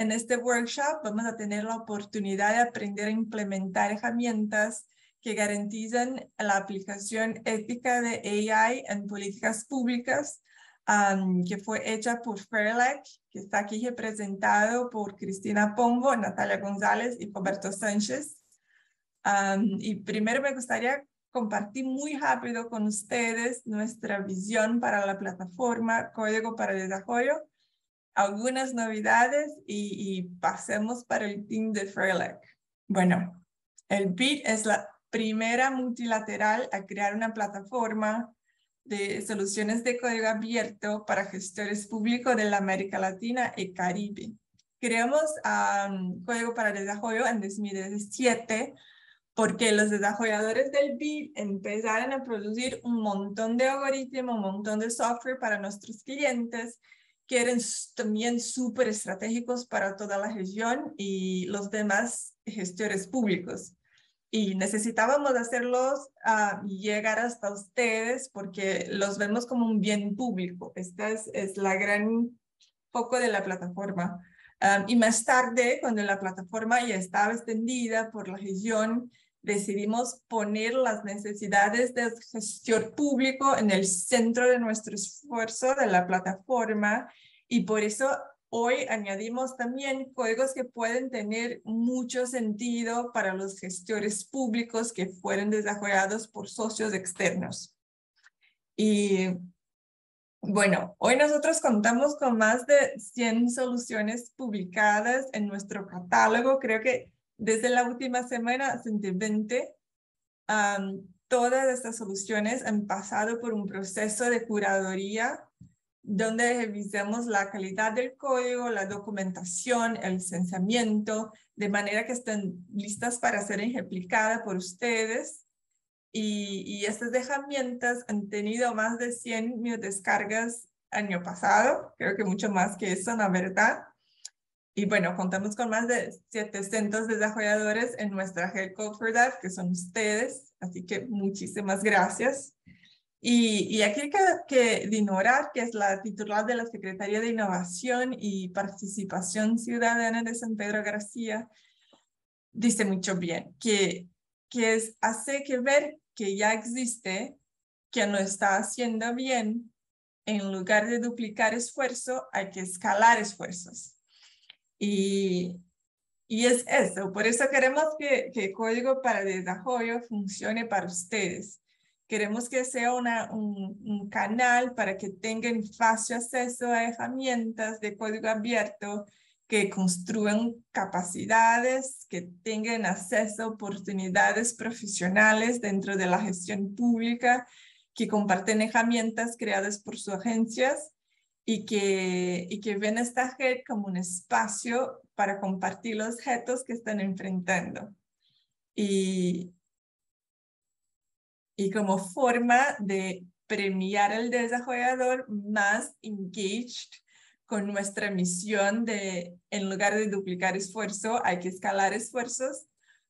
En este workshop vamos a tener la oportunidad de aprender a implementar herramientas que garantizan la aplicación ética de AI en políticas públicas, um, que fue hecha por Fairlec, que está aquí representado por Cristina Pombo, Natalia González y Roberto Sánchez. Um, y primero me gustaría compartir muy rápido con ustedes nuestra visión para la plataforma Código para el Desarrollo algunas novedades y, pasemos para el team de Freelac. Bueno, el BID es la primera multilateral a crear una plataforma de soluciones de código abierto para gestores públicos de la América Latina y Caribe. Creamos um, Código para Desarrollo en 2017 porque los desarrolladores del BID empezaron a producir un montón de algoritmos, un montón de software para nuestros clientes que eran también súper estratégicos para toda la región y los demás gestores públicos. Y necesitábamos hacerlos ah, llegar hasta ustedes porque los vemos como un bien público. Esta es, la gran foco de la plataforma. Ah, y más tarde, cuando la plataforma ya estaba extendida por la región, decidimos poner las necesidades de gestión público en el centro de nuestro esfuerzo de la plataforma y por eso hoy añadimos también códigos que pueden tener mucho sentido para los gestores públicos que fueron desarrollados por socios externos. Y bueno, hoy nosotros contamos con más de 100 soluciones publicadas en nuestro catálogo. Creo que desde la última semana el todas estas soluciones han pasado por un proceso de curaduría donde revisamos la calidad del código, la documentación, el licenciamiento, de manera que estén listas para ser replicadas por ustedes. Y, y, estas herramientas han tenido más de 100 mil descargas año pasado, creo que mucho más que eso, la verdad. Y bueno, contamos con más de 700 desarrolladores en nuestra Health que son ustedes, así que muchísimas gracias. Y, y aquí que, que que es la titular de la Secretaría de Innovación y Participación Ciudadana de San Pedro García, dice mucho bien, que, que es, hace que ver que ya existe, que no está haciendo bien, en lugar de duplicar esfuerzo, hay que escalar esfuerzos. Y, y es eso, por eso queremos que, el Código para Desarrollo funcione para ustedes. Queremos que sea una, un, un, canal para que tengan fácil acceso a herramientas de código abierto que construyan capacidades, que tengan acceso a oportunidades profesionales dentro de la gestión pública, que comparten herramientas creadas por sus agencias y que, y que ven esta red como un espacio para compartir los retos que están enfrentando. Y, y como forma de premiar al desarrollador más engaged con nuestra misión de, en lugar de duplicar esfuerzo, hay que escalar esfuerzos.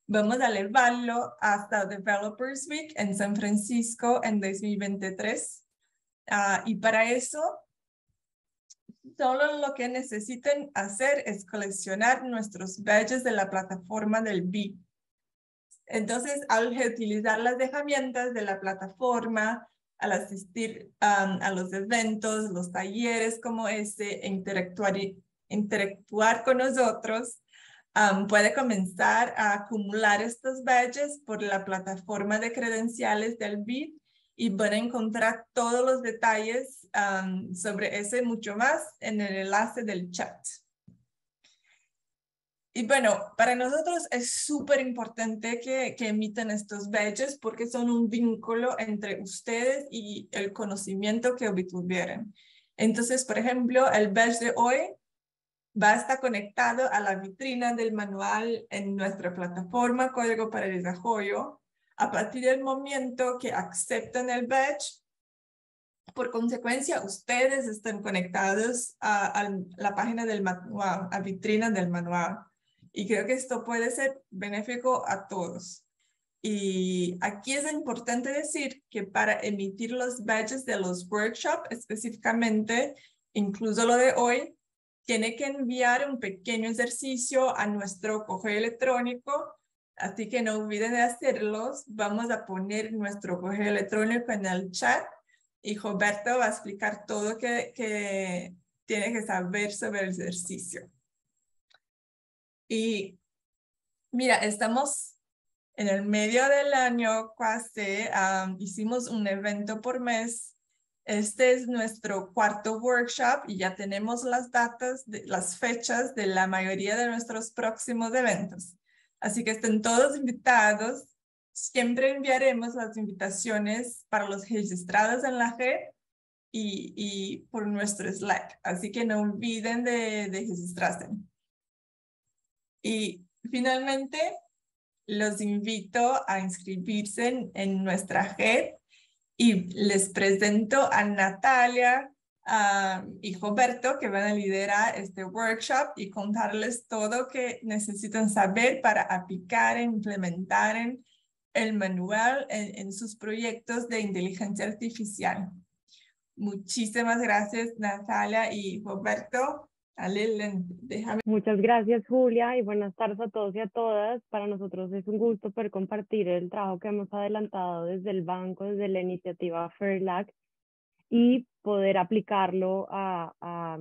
Vamos a elevarlo hasta Developers Week en San Francisco en 2023. Ah, y para eso Solo lo que necesiten hacer es coleccionar nuestros badges de la plataforma del BIP. Entonces, al utilizar las herramientas de la plataforma, al asistir um, a los eventos, los talleres como ese e interactuar, interactuar con nosotros, um, puede comenzar a acumular estos badges por la plataforma de credenciales del BID y van a encontrar todos los detalles um, sobre ese mucho más en el enlace del chat. Y bueno, para nosotros es súper importante que, que emitan estos badges porque son un vínculo entre ustedes y el conocimiento que obtuvieron. Entonces, por ejemplo, el badge de hoy va a estar conectado a la vitrina del manual en nuestra plataforma Código para el Desarrollo a partir del momento que aceptan el badge, por consecuencia, ustedes están conectados a, la página del manual, a vitrina del manual. Y creo que esto puede ser benéfico a todos. Y aquí es importante decir que para emitir los badges de los workshops específicamente, incluso lo de hoy, tiene que enviar un pequeño ejercicio a nuestro correo electrónico Así que no olviden de hacerlos. Vamos a poner nuestro correo electrónico en el chat y Roberto va a explicar todo que, que tiene que saber sobre el ejercicio. Y mira, estamos en el medio del año casi, hicimos un evento por mes. Este es nuestro cuarto workshop y ya tenemos las datas, las fechas de la mayoría de nuestros próximos eventos. Así que estén todos invitados. Siempre enviaremos las invitaciones para los registrados en la red y, por nuestro Slack. Así que no olviden de, registrarse. Y finalmente, los invito a inscribirse en, en, nuestra red y les presento a Natalia, y Roberto que van a liderar este workshop y contarles todo que necesitan saber para aplicar e implementar el manual en, sus proyectos de inteligencia artificial. Muchísimas gracias, Natalia y Roberto. Déjame. Muchas gracias, Julia, y buenas tardes a todos y a todas. Para nosotros es un gusto poder compartir el trabajo que hemos adelantado desde el banco, desde la iniciativa Fairlack y poder aplicarlo a, a,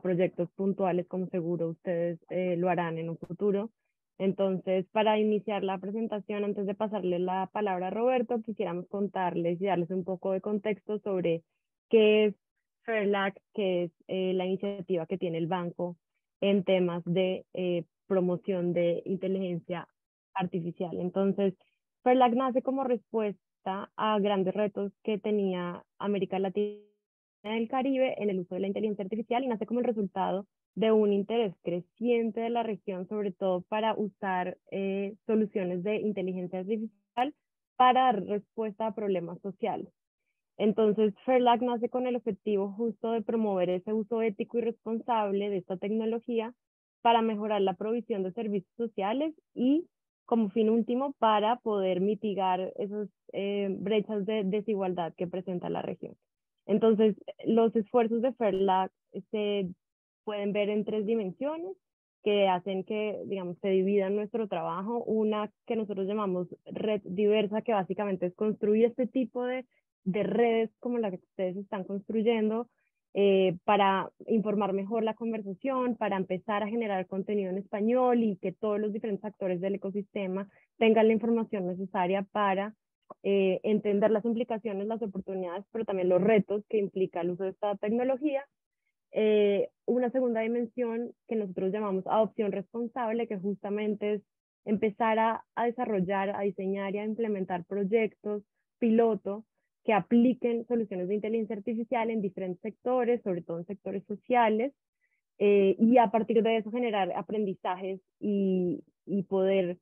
proyectos puntuales, como seguro ustedes eh, lo harán en un futuro. Entonces, para iniciar la presentación, antes de pasarle la palabra a Roberto, quisiéramos contarles y darles un poco de contexto sobre qué es FERLAC, que es eh, la iniciativa que tiene el banco en temas de eh, promoción de inteligencia artificial. Entonces, FERLAC nace como respuesta a grandes retos que tenía América Latina y el Caribe en el uso de la inteligencia artificial y nace como el resultado de un interés creciente de la región, sobre todo para usar eh, soluciones de inteligencia artificial para dar respuesta a problemas sociales. Entonces, ferlag nace con el objetivo justo de promover ese uso ético y responsable de esta tecnología para mejorar la provisión de servicios sociales y como fin último para poder mitigar esas eh, brechas de desigualdad que presenta la región. Entonces, los esfuerzos de FERLAC se pueden ver en tres dimensiones que hacen que, digamos, se divida nuestro trabajo. Una que nosotros llamamos red diversa, que básicamente es construir este tipo de, de redes como la que ustedes están construyendo, eh, para informar mejor la conversación, para empezar a generar contenido en español y que todos los diferentes actores del ecosistema tengan la información necesaria para eh, entender las implicaciones, las oportunidades, pero también los retos que implica el uso de esta tecnología. Eh, una segunda dimensión que nosotros llamamos adopción responsable, que justamente es empezar a, a desarrollar, a diseñar y a implementar proyectos piloto que apliquen soluciones de inteligencia artificial en diferentes sectores, sobre todo en sectores sociales, eh, y a partir de eso generar aprendizajes y, poder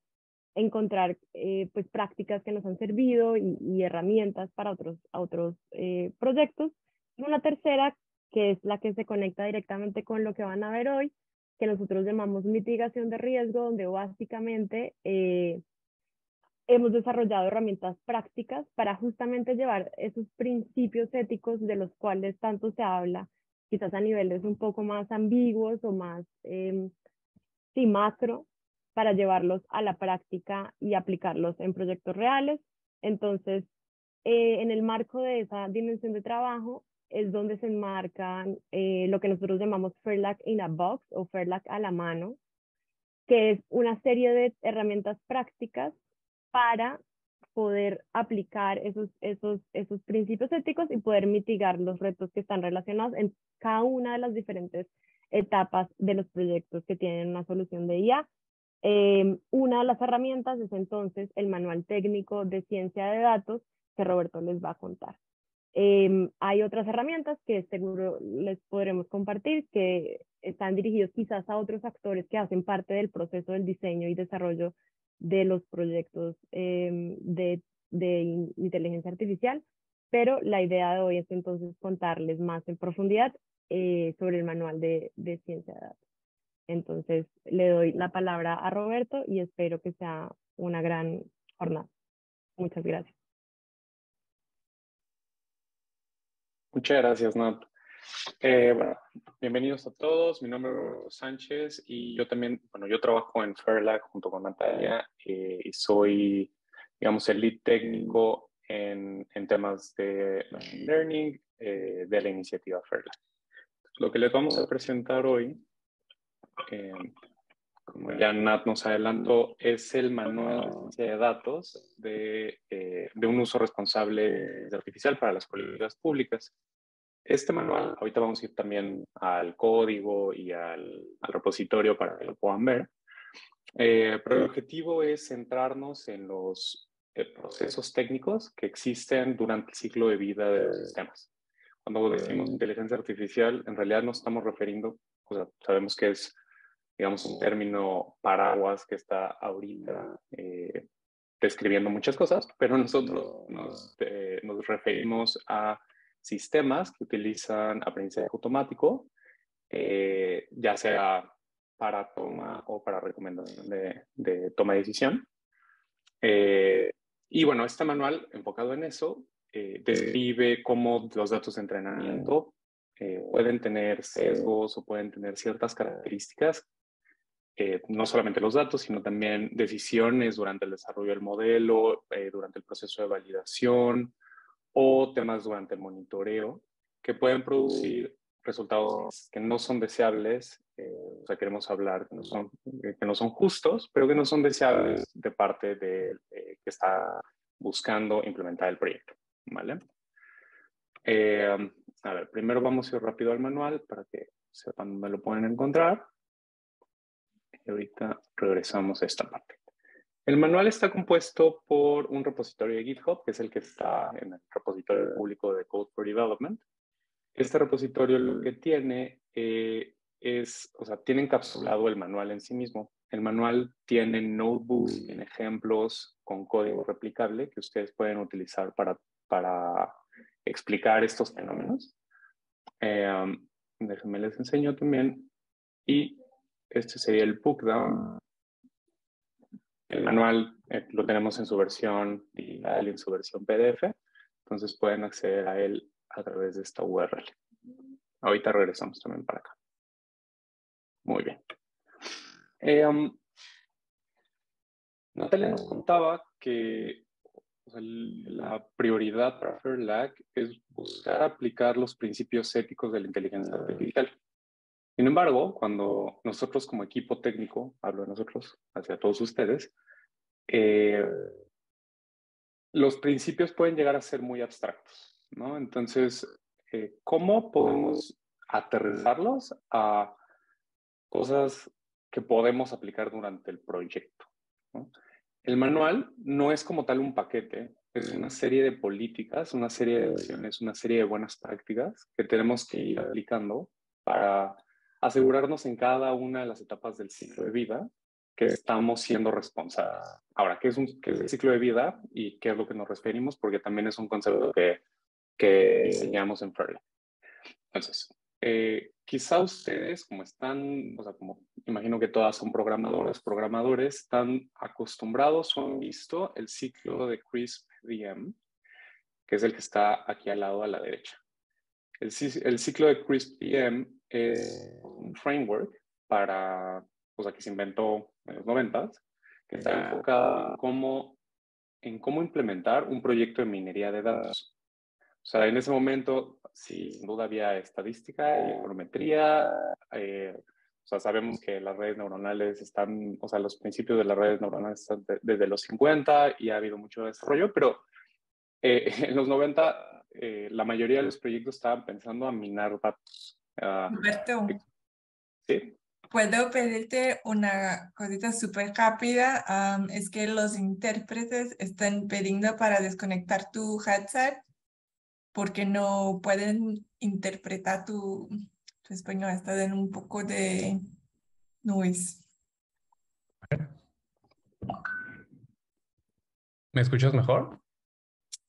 encontrar eh, pues prácticas que nos han servido y, herramientas para otros, otros eh, proyectos. una tercera, que es la que se conecta directamente con lo que van a ver hoy, que nosotros llamamos mitigación de riesgo, donde básicamente hemos desarrollado herramientas prácticas para justamente llevar esos principios éticos de los cuales tanto se habla, quizás a niveles un poco más ambiguos o más, eh, macro, para llevarlos a la práctica y aplicarlos en proyectos reales. Entonces, eh, en el marco de esa dimensión de trabajo es donde se enmarcan eh, lo que nosotros llamamos Fairlack in a Box o Fairlack a la mano, que es una serie de herramientas prácticas para poder aplicar esos, esos, esos principios éticos y poder mitigar los retos que están relacionados en cada una de las diferentes etapas de los proyectos que tienen una solución de IA. Eh, em, una de las herramientas es entonces el manual técnico de ciencia de datos que Roberto les va a contar. Em, hay otras herramientas que seguro les podremos compartir que están dirigidos quizás a otros actores que hacen parte del proceso del diseño y desarrollo de los proyectos em, de, inteligencia artificial, pero la idea de hoy es entonces contarles más en profundidad eh, sobre el manual de, ciencia de datos. Entonces le doy la palabra a Roberto y espero que sea una gran jornada. Muchas gracias. Muchas gracias, Nat. Eh, bueno, bienvenidos a todos. Mi nombre es Sánchez y yo también, bueno, yo trabajo en Fairlack junto con Natalia eh, y soy, digamos, el lead técnico en, temas de learning eh, de la iniciativa Fairlack. Lo que les vamos a presentar hoy, como ya Nat nos adelantó, es el manual de datos de, de un uso responsable de artificial para las políticas públicas. Este manual, ahorita vamos a ir también al código y al, repositorio para que lo puedan ver, eh, pero el objetivo es centrarnos en los eh, procesos técnicos que existen durante el ciclo de vida de los sistemas. Cuando decimos inteligencia artificial, en realidad nos estamos refiriendo, o sea, sabemos que es, digamos, un término paraguas que está ahorita eh, describiendo muchas cosas, pero nosotros nos referimos a sistemas que utilizan aprendizaje automático, eh, ya sea para toma o para recomendación de, toma de decisión. Eh, y bueno, este manual enfocado en eso eh, describe cómo los datos de entrenamiento pueden tener sesgos o pueden tener ciertas características, no solamente los datos, sino también decisiones durante el desarrollo del modelo, durante el proceso de validación, o temas durante el monitoreo que pueden producir resultados que no son deseables, eh, o sea, queremos hablar eh, que no, son, justos, pero que no son deseables de parte de eh, que está buscando implementar el proyecto, ¿vale? Em, a ver, primero vamos a ir rápido al manual para que sepan dónde lo pueden encontrar. Y ahorita regresamos a esta parte. El manual está compuesto por un repositorio de GitHub, que es el que está en el repositorio público de Code for Development. Este repositorio lo que tiene eh, es, o sea, tiene encapsulado el manual en sí mismo. El manual tiene notebooks, tiene ejemplos con código replicable que ustedes pueden utilizar para, explicar estos fenómenos. Em, déjenme les enseño también. Y este sería el bookdown. El manual eh, lo tenemos en su versión digital y en su versión PDF, entonces pueden acceder a él a través de esta URL. Ahorita regresamos también para acá. Muy bien. Eh, um, Natalia nos contaba que la prioridad para Fairlack es buscar aplicar los principios éticos de la inteligencia artificial. Sin embargo, cuando nosotros como equipo técnico, hablo de nosotros, hacia todos ustedes, eh, los principios pueden llegar a ser muy abstractos, ¿no? Entonces, eh, ¿cómo podemos aterrizarlos a cosas que podemos aplicar durante el proyecto? El manual no es como tal un paquete, es una serie de políticas, una serie de acciones, una serie de buenas prácticas que tenemos que ir aplicando para asegurarnos en cada una de las etapas del ciclo de vida que estamos siendo responsables. Ahora, ¿qué es, un, qué es el ciclo de vida y qué es lo que nos referimos? Porque también es un concepto que, que enseñamos en Fairly. Entonces, eh, quizá ustedes, como están, o sea, como imagino que todas son programadoras, programadores, están acostumbrados o han visto el ciclo de CRISP-DM, que es el que está aquí al lado a la derecha. El, el ciclo de CRISP-DM es eh, un framework para, o sea, que se inventó en los 90 que está enfocado en cómo, en cómo implementar un proyecto de minería de datos. O sea, en ese momento, sin duda había estadística y econometría. Eh, o sea, sabemos que las redes neuronales están, o sea, los principios de las redes neuronales están desde los 50 y ha habido mucho desarrollo, pero eh, en los 90 la mayoría de los proyectos estaban pensando a minar datos. Ah, ¿sí? puedo pedirte una cosita súper rápida. es que los intérpretes están pidiendo para desconectar tu headset porque no pueden interpretar tu, tu español. Está en un poco de noise. ¿Me escuchas mejor?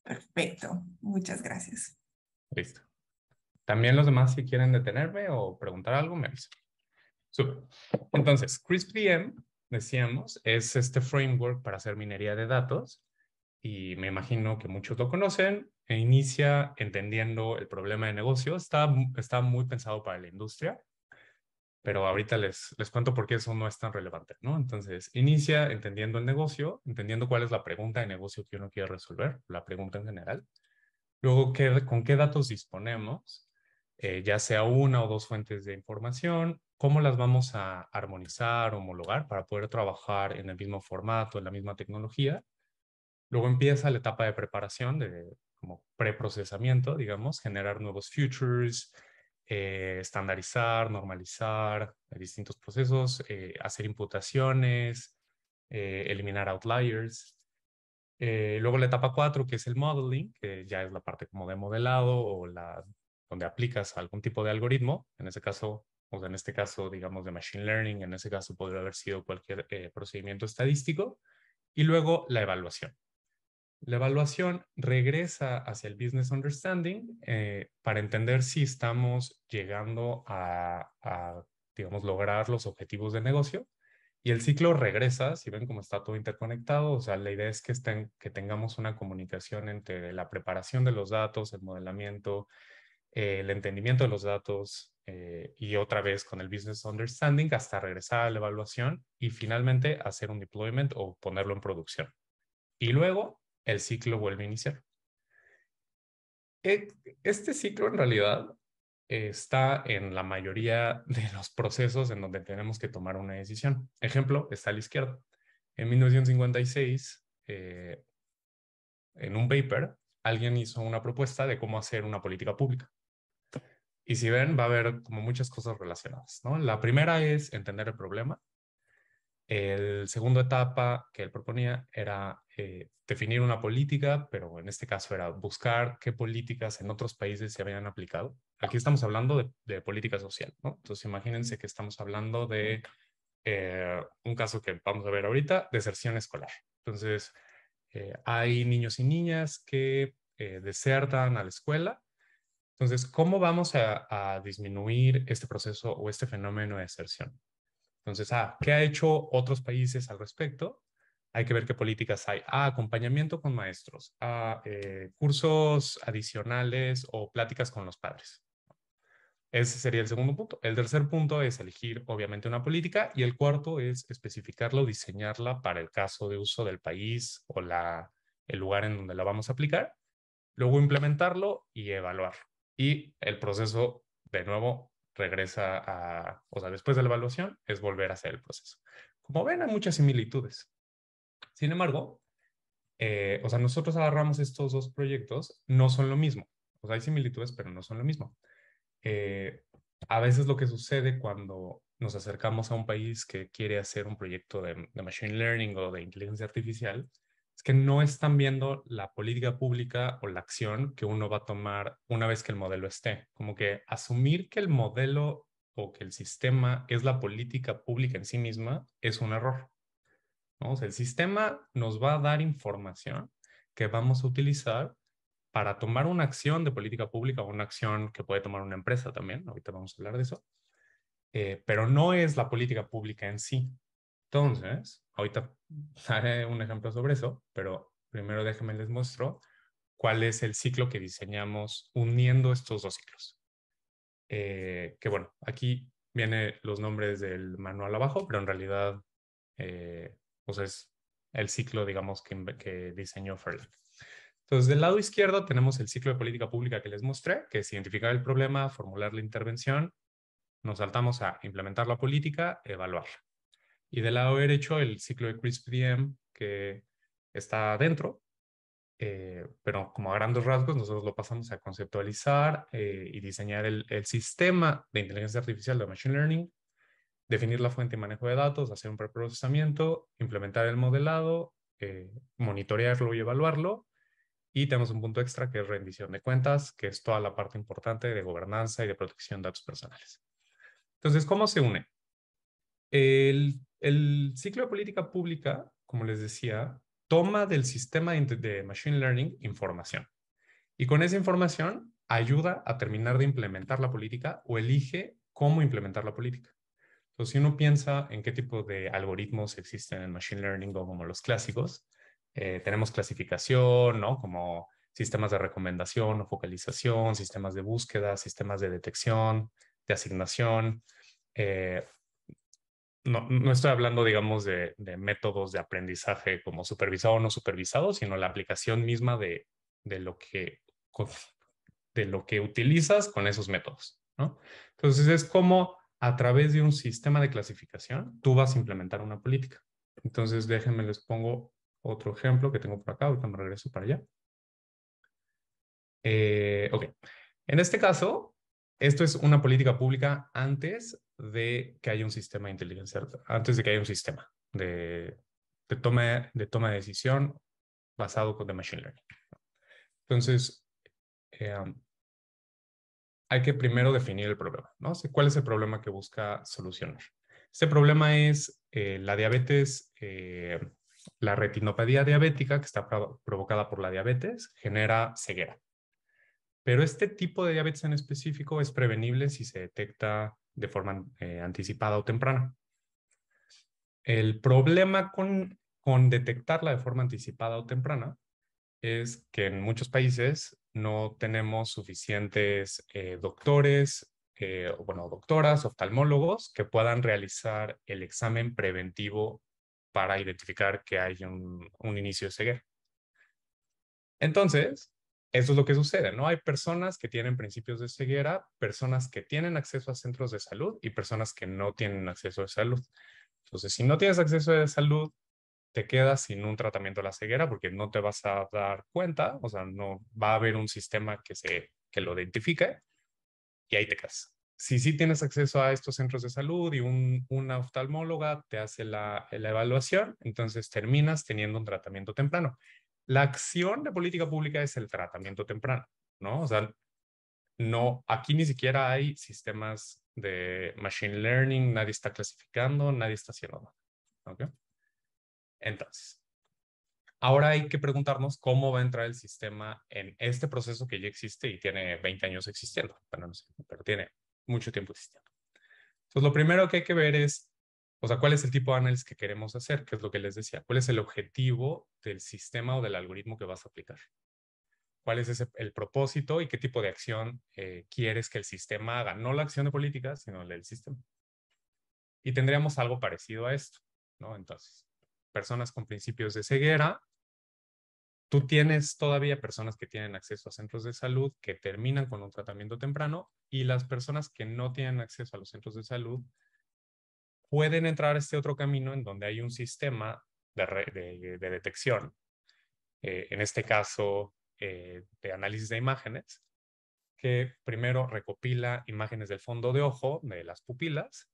Perfecto, muchas gracias. Listo. También los demás, si quieren detenerme o preguntar algo, me avisan. Entonces, crisp decíamos, es este framework para hacer minería de datos y me imagino que muchos lo conocen e inicia entendiendo el problema de negocio. Está, está muy pensado para la industria, pero ahorita les, les cuento por qué eso no es tan relevante, ¿no? Entonces, inicia entendiendo el negocio, entendiendo cuál es la pregunta de negocio que uno quiere resolver, la pregunta en general. Luego, ¿qué, ¿con qué datos disponemos? Eh, ya sea una o dos fuentes de información, cómo las vamos a armonizar, homologar para poder trabajar en el mismo formato, en la misma tecnología. Luego empieza la etapa de preparación, de como preprocesamiento, digamos, generar nuevos futures, eh, estandarizar, normalizar distintos procesos, eh, hacer imputaciones, eliminar outliers. luego la etapa cuatro, que es el modeling, que ya es la parte como de modelado o la donde aplicas algún tipo de algoritmo, en ese caso, o en este caso, digamos, de Machine Learning, en ese caso podría haber sido cualquier eh, procedimiento estadístico, y luego la evaluación. La evaluación regresa hacia el business understanding eh, para entender si estamos llegando a, a, digamos, lograr los objetivos de negocio. Y el ciclo regresa, si ven cómo está todo interconectado, o sea, la idea es que, estén, que tengamos una comunicación entre la preparación de los datos, el modelamiento, eh, el entendimiento de los datos eh, y otra vez con el business understanding hasta regresar a la evaluación y finalmente hacer un deployment o ponerlo en producción. Y luego el ciclo vuelve a iniciar. E-, este ciclo en realidad eh, está en la mayoría de los procesos en donde tenemos que tomar una decisión. Ejemplo, está a la izquierda. En 1956, en un paper, alguien hizo una propuesta de cómo hacer una política pública. Y si ven, va a haber como muchas cosas relacionadas, ¿no? La primera es entender el problema. El segundo etapa que él proponía era eh, definir una política, pero en este caso era buscar qué políticas en otros países se habían aplicado. Aquí estamos hablando de, política social, ¿no? Entonces imagínense que estamos hablando de eh, un caso que vamos a ver ahorita, deserción escolar. Entonces, eh, hay niños y niñas que desertan a la escuela entonces, ¿cómo vamos a, disminuir este proceso o este fenómeno de deserción? Entonces, ¿qué ha hecho otros países al respecto? Hay que ver qué políticas hay. A acompañamiento con maestros, a eh, cursos adicionales o pláticas con los padres. Ese sería el segundo punto. El tercer punto es elegir, obviamente, una política y el cuarto es especificarla diseñarla para el caso de uso del país o el lugar en donde la vamos a aplicar, luego implementarlo y evaluarlo y el proceso de nuevo regresa a, o sea, después de la evaluación es volver a hacer el proceso. Como ven, hay muchas similitudes. Sin embargo, eh, o sea, nosotros agarramos estos dos proyectos, no son lo mismo. O sea, hay similitudes, pero no son lo mismo. Eh, a veces lo que sucede cuando nos acercamos a un país que quiere hacer un proyecto de Machine Learning o de inteligencia artificial que no están viendo la política pública o la acción que uno va a tomar una vez que el modelo esté. Como que asumir que el modelo o que el sistema es la política pública en sí misma es un error. el sistema nos va a dar información que vamos a utilizar para tomar una acción de política pública o una acción que puede tomar una empresa también, ahorita vamos a hablar de eso, eh, pero no es la política pública en sí. Entonces, Ahorita haré un ejemplo sobre eso, pero primero déjenme les muestro cuál es el ciclo que diseñamos uniendo estos dos ciclos. Eh, que bueno, aquí vienen los nombres del manual abajo, pero en realidad eh, pues es el ciclo, digamos, que, que diseñó Ferland. Entonces, del lado izquierdo tenemos el ciclo de política pública que les mostré, que es identificar el problema, formular la intervención, nos saltamos a implementar la política, evaluarla. Y del lado derecho, el ciclo de CRISP-DM que está adentro. Eh, pero como a grandes rasgos, nosotros lo pasamos a conceptualizar eh, y diseñar el, sistema de inteligencia artificial de Machine Learning, definir la fuente y manejo de datos, hacer un preprocesamiento, implementar el modelado, eh, monitorearlo y evaluarlo. Y tenemos un punto extra que es rendición de cuentas, que es toda la parte importante de gobernanza y de protección de datos personales. Entonces, ¿cómo se une? El, ciclo de política pública, como les decía, toma del sistema de, Machine Learning información. Y con esa información ayuda a terminar de implementar la política o elige cómo implementar la política. Entonces, si uno piensa en qué tipo de algoritmos existen en Machine Learning o como los clásicos, eh, tenemos clasificación, ¿no? Como sistemas de recomendación o focalización, sistemas de búsqueda, sistemas de detección, de asignación, eh, no, no, estoy hablando, digamos, de, métodos de aprendizaje como supervisado o no supervisado, sino la aplicación misma de, lo, que, de lo que utilizas con esos métodos. Entonces es como a través de un sistema de clasificación tú vas a implementar una política. Entonces déjenme les pongo otro ejemplo que tengo por acá, ahorita me regreso para allá. Eh, ok, en este caso esto es una política pública antes de que haya un sistema de inteligencia, antes de que haya un sistema de, toma, de decisión basado con el Machine Learning. Entonces, em, hay que primero definir el problema, ¿no? ¿Cuál es el problema que busca solucionar? Este problema es eh, la diabetes, eh, la retinopatía diabética que está provocada por la diabetes, genera ceguera. Pero este tipo de diabetes en específico es prevenible si se detecta de forma eh, anticipada o temprana. El problema con, detectarla de forma anticipada o temprana es que en muchos países no tenemos suficientes eh, doctores, eh, o bueno, doctoras, oftalmólogos que puedan realizar el examen preventivo para identificar que hay un, un inicio de ceguera. Entonces, eso es lo que sucede, ¿no? Hay personas que tienen principios de ceguera, personas que tienen acceso a centros de salud y personas que no tienen acceso de salud. Entonces, si no tienes acceso de salud, te quedas sin un tratamiento de la ceguera porque no te vas a dar cuenta, o sea, no va a haber un sistema que, se, que lo identifique y ahí te quedas. Si sí tienes acceso a estos centros de salud y una oftalmóloga te hace la, la evaluación, entonces terminas teniendo un tratamiento temprano la acción de política pública es el tratamiento temprano, ¿no? O sea, no, aquí ni siquiera hay sistemas de machine learning, nadie está clasificando, nadie está haciendo nada. ¿okay? Entonces, ahora hay que preguntarnos cómo va a entrar el sistema en este proceso que ya existe y tiene 20 años existiendo. Bueno, no sé, pero tiene mucho tiempo existiendo. Entonces, lo primero que hay que ver es o sea, cuál es el tipo de análisis que queremos hacer, ¿Qué es lo que les decía, cuál es el objetivo del sistema o del algoritmo que vas a aplicar, cuál es el propósito y qué tipo de acción eh, quieres que el sistema haga, no la acción de política, sino la del sistema. Y tendríamos algo parecido a esto, ¿no? Entonces, personas con principios de ceguera, tú tienes todavía personas que tienen acceso a centros de salud que terminan con un tratamiento temprano y las personas que no tienen acceso a los centros de salud pueden entrar este otro camino en donde hay un sistema de, detección, eh, en este caso eh, de análisis de imágenes, que primero recopila imágenes del fondo de ojo, de las pupilas,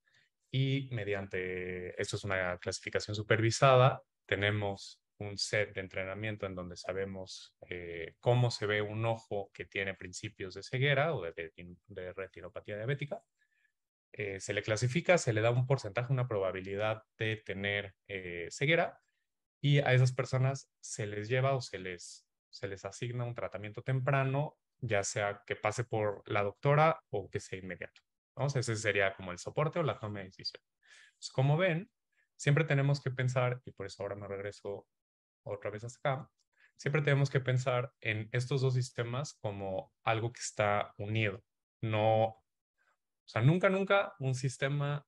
y mediante, esto es una clasificación supervisada, tenemos un set de entrenamiento en donde sabemos eh, cómo se ve un ojo que tiene principios de ceguera o de retinopatía diabética eh, se le clasifica, se le da un porcentaje, una probabilidad de tener eh, ceguera y a esas personas se les lleva o se les, se les asigna un tratamiento temprano, ya sea que pase por la doctora o que sea inmediato. ¿no? ese sería como el soporte o la toma de decisión. como ven, siempre tenemos que pensar, y por eso ahora me regreso otra vez hasta acá, siempre tenemos que pensar en estos dos sistemas como algo que está unido, no o sea, nunca, nunca un sistema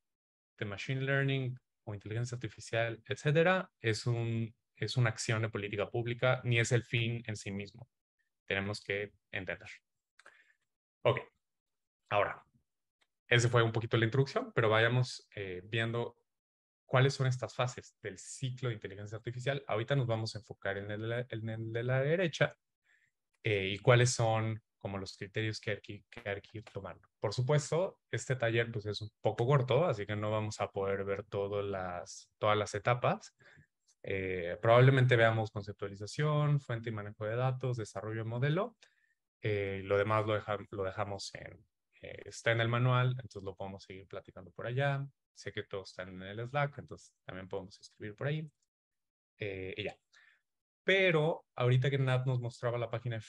de machine learning o inteligencia artificial, etcétera, es, un, es una acción de política pública ni es el fin en sí mismo. Tenemos que entender. Ok, ahora, ese fue un poquito la introducción, pero vayamos eh, viendo cuáles son estas fases del ciclo de inteligencia artificial. Ahorita nos vamos a enfocar en el, de la derecha eh, y cuáles son como los criterios que hay que, ir tomando. Por supuesto, este taller pues, es un poco corto, así que no vamos a poder ver todas las, todas las etapas. Eh, probablemente veamos conceptualización, fuente y manejo de datos, desarrollo de modelo. Eh, lo demás lo, lo dejamos en, eh, está en el manual, entonces lo podemos seguir platicando por allá. Sé que todos están en el Slack, entonces también podemos escribir por ahí. y ya. Pero ahorita que Nat nos mostraba la página de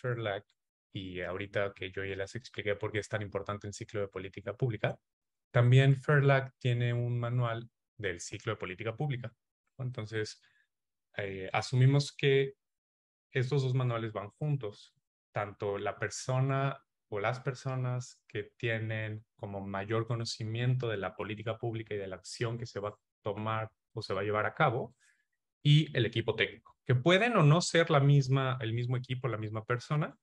y ahorita que yo ya les expliqué por qué es tan importante el ciclo de política pública, también FERLAC tiene un manual del ciclo de política pública. Entonces, eh, asumimos que estos dos manuales van juntos, tanto la persona o las personas que tienen como mayor conocimiento de la política pública y de la acción que se va a tomar o se va a llevar a cabo, y el equipo técnico, que pueden o no ser la misma, el mismo equipo, la misma persona,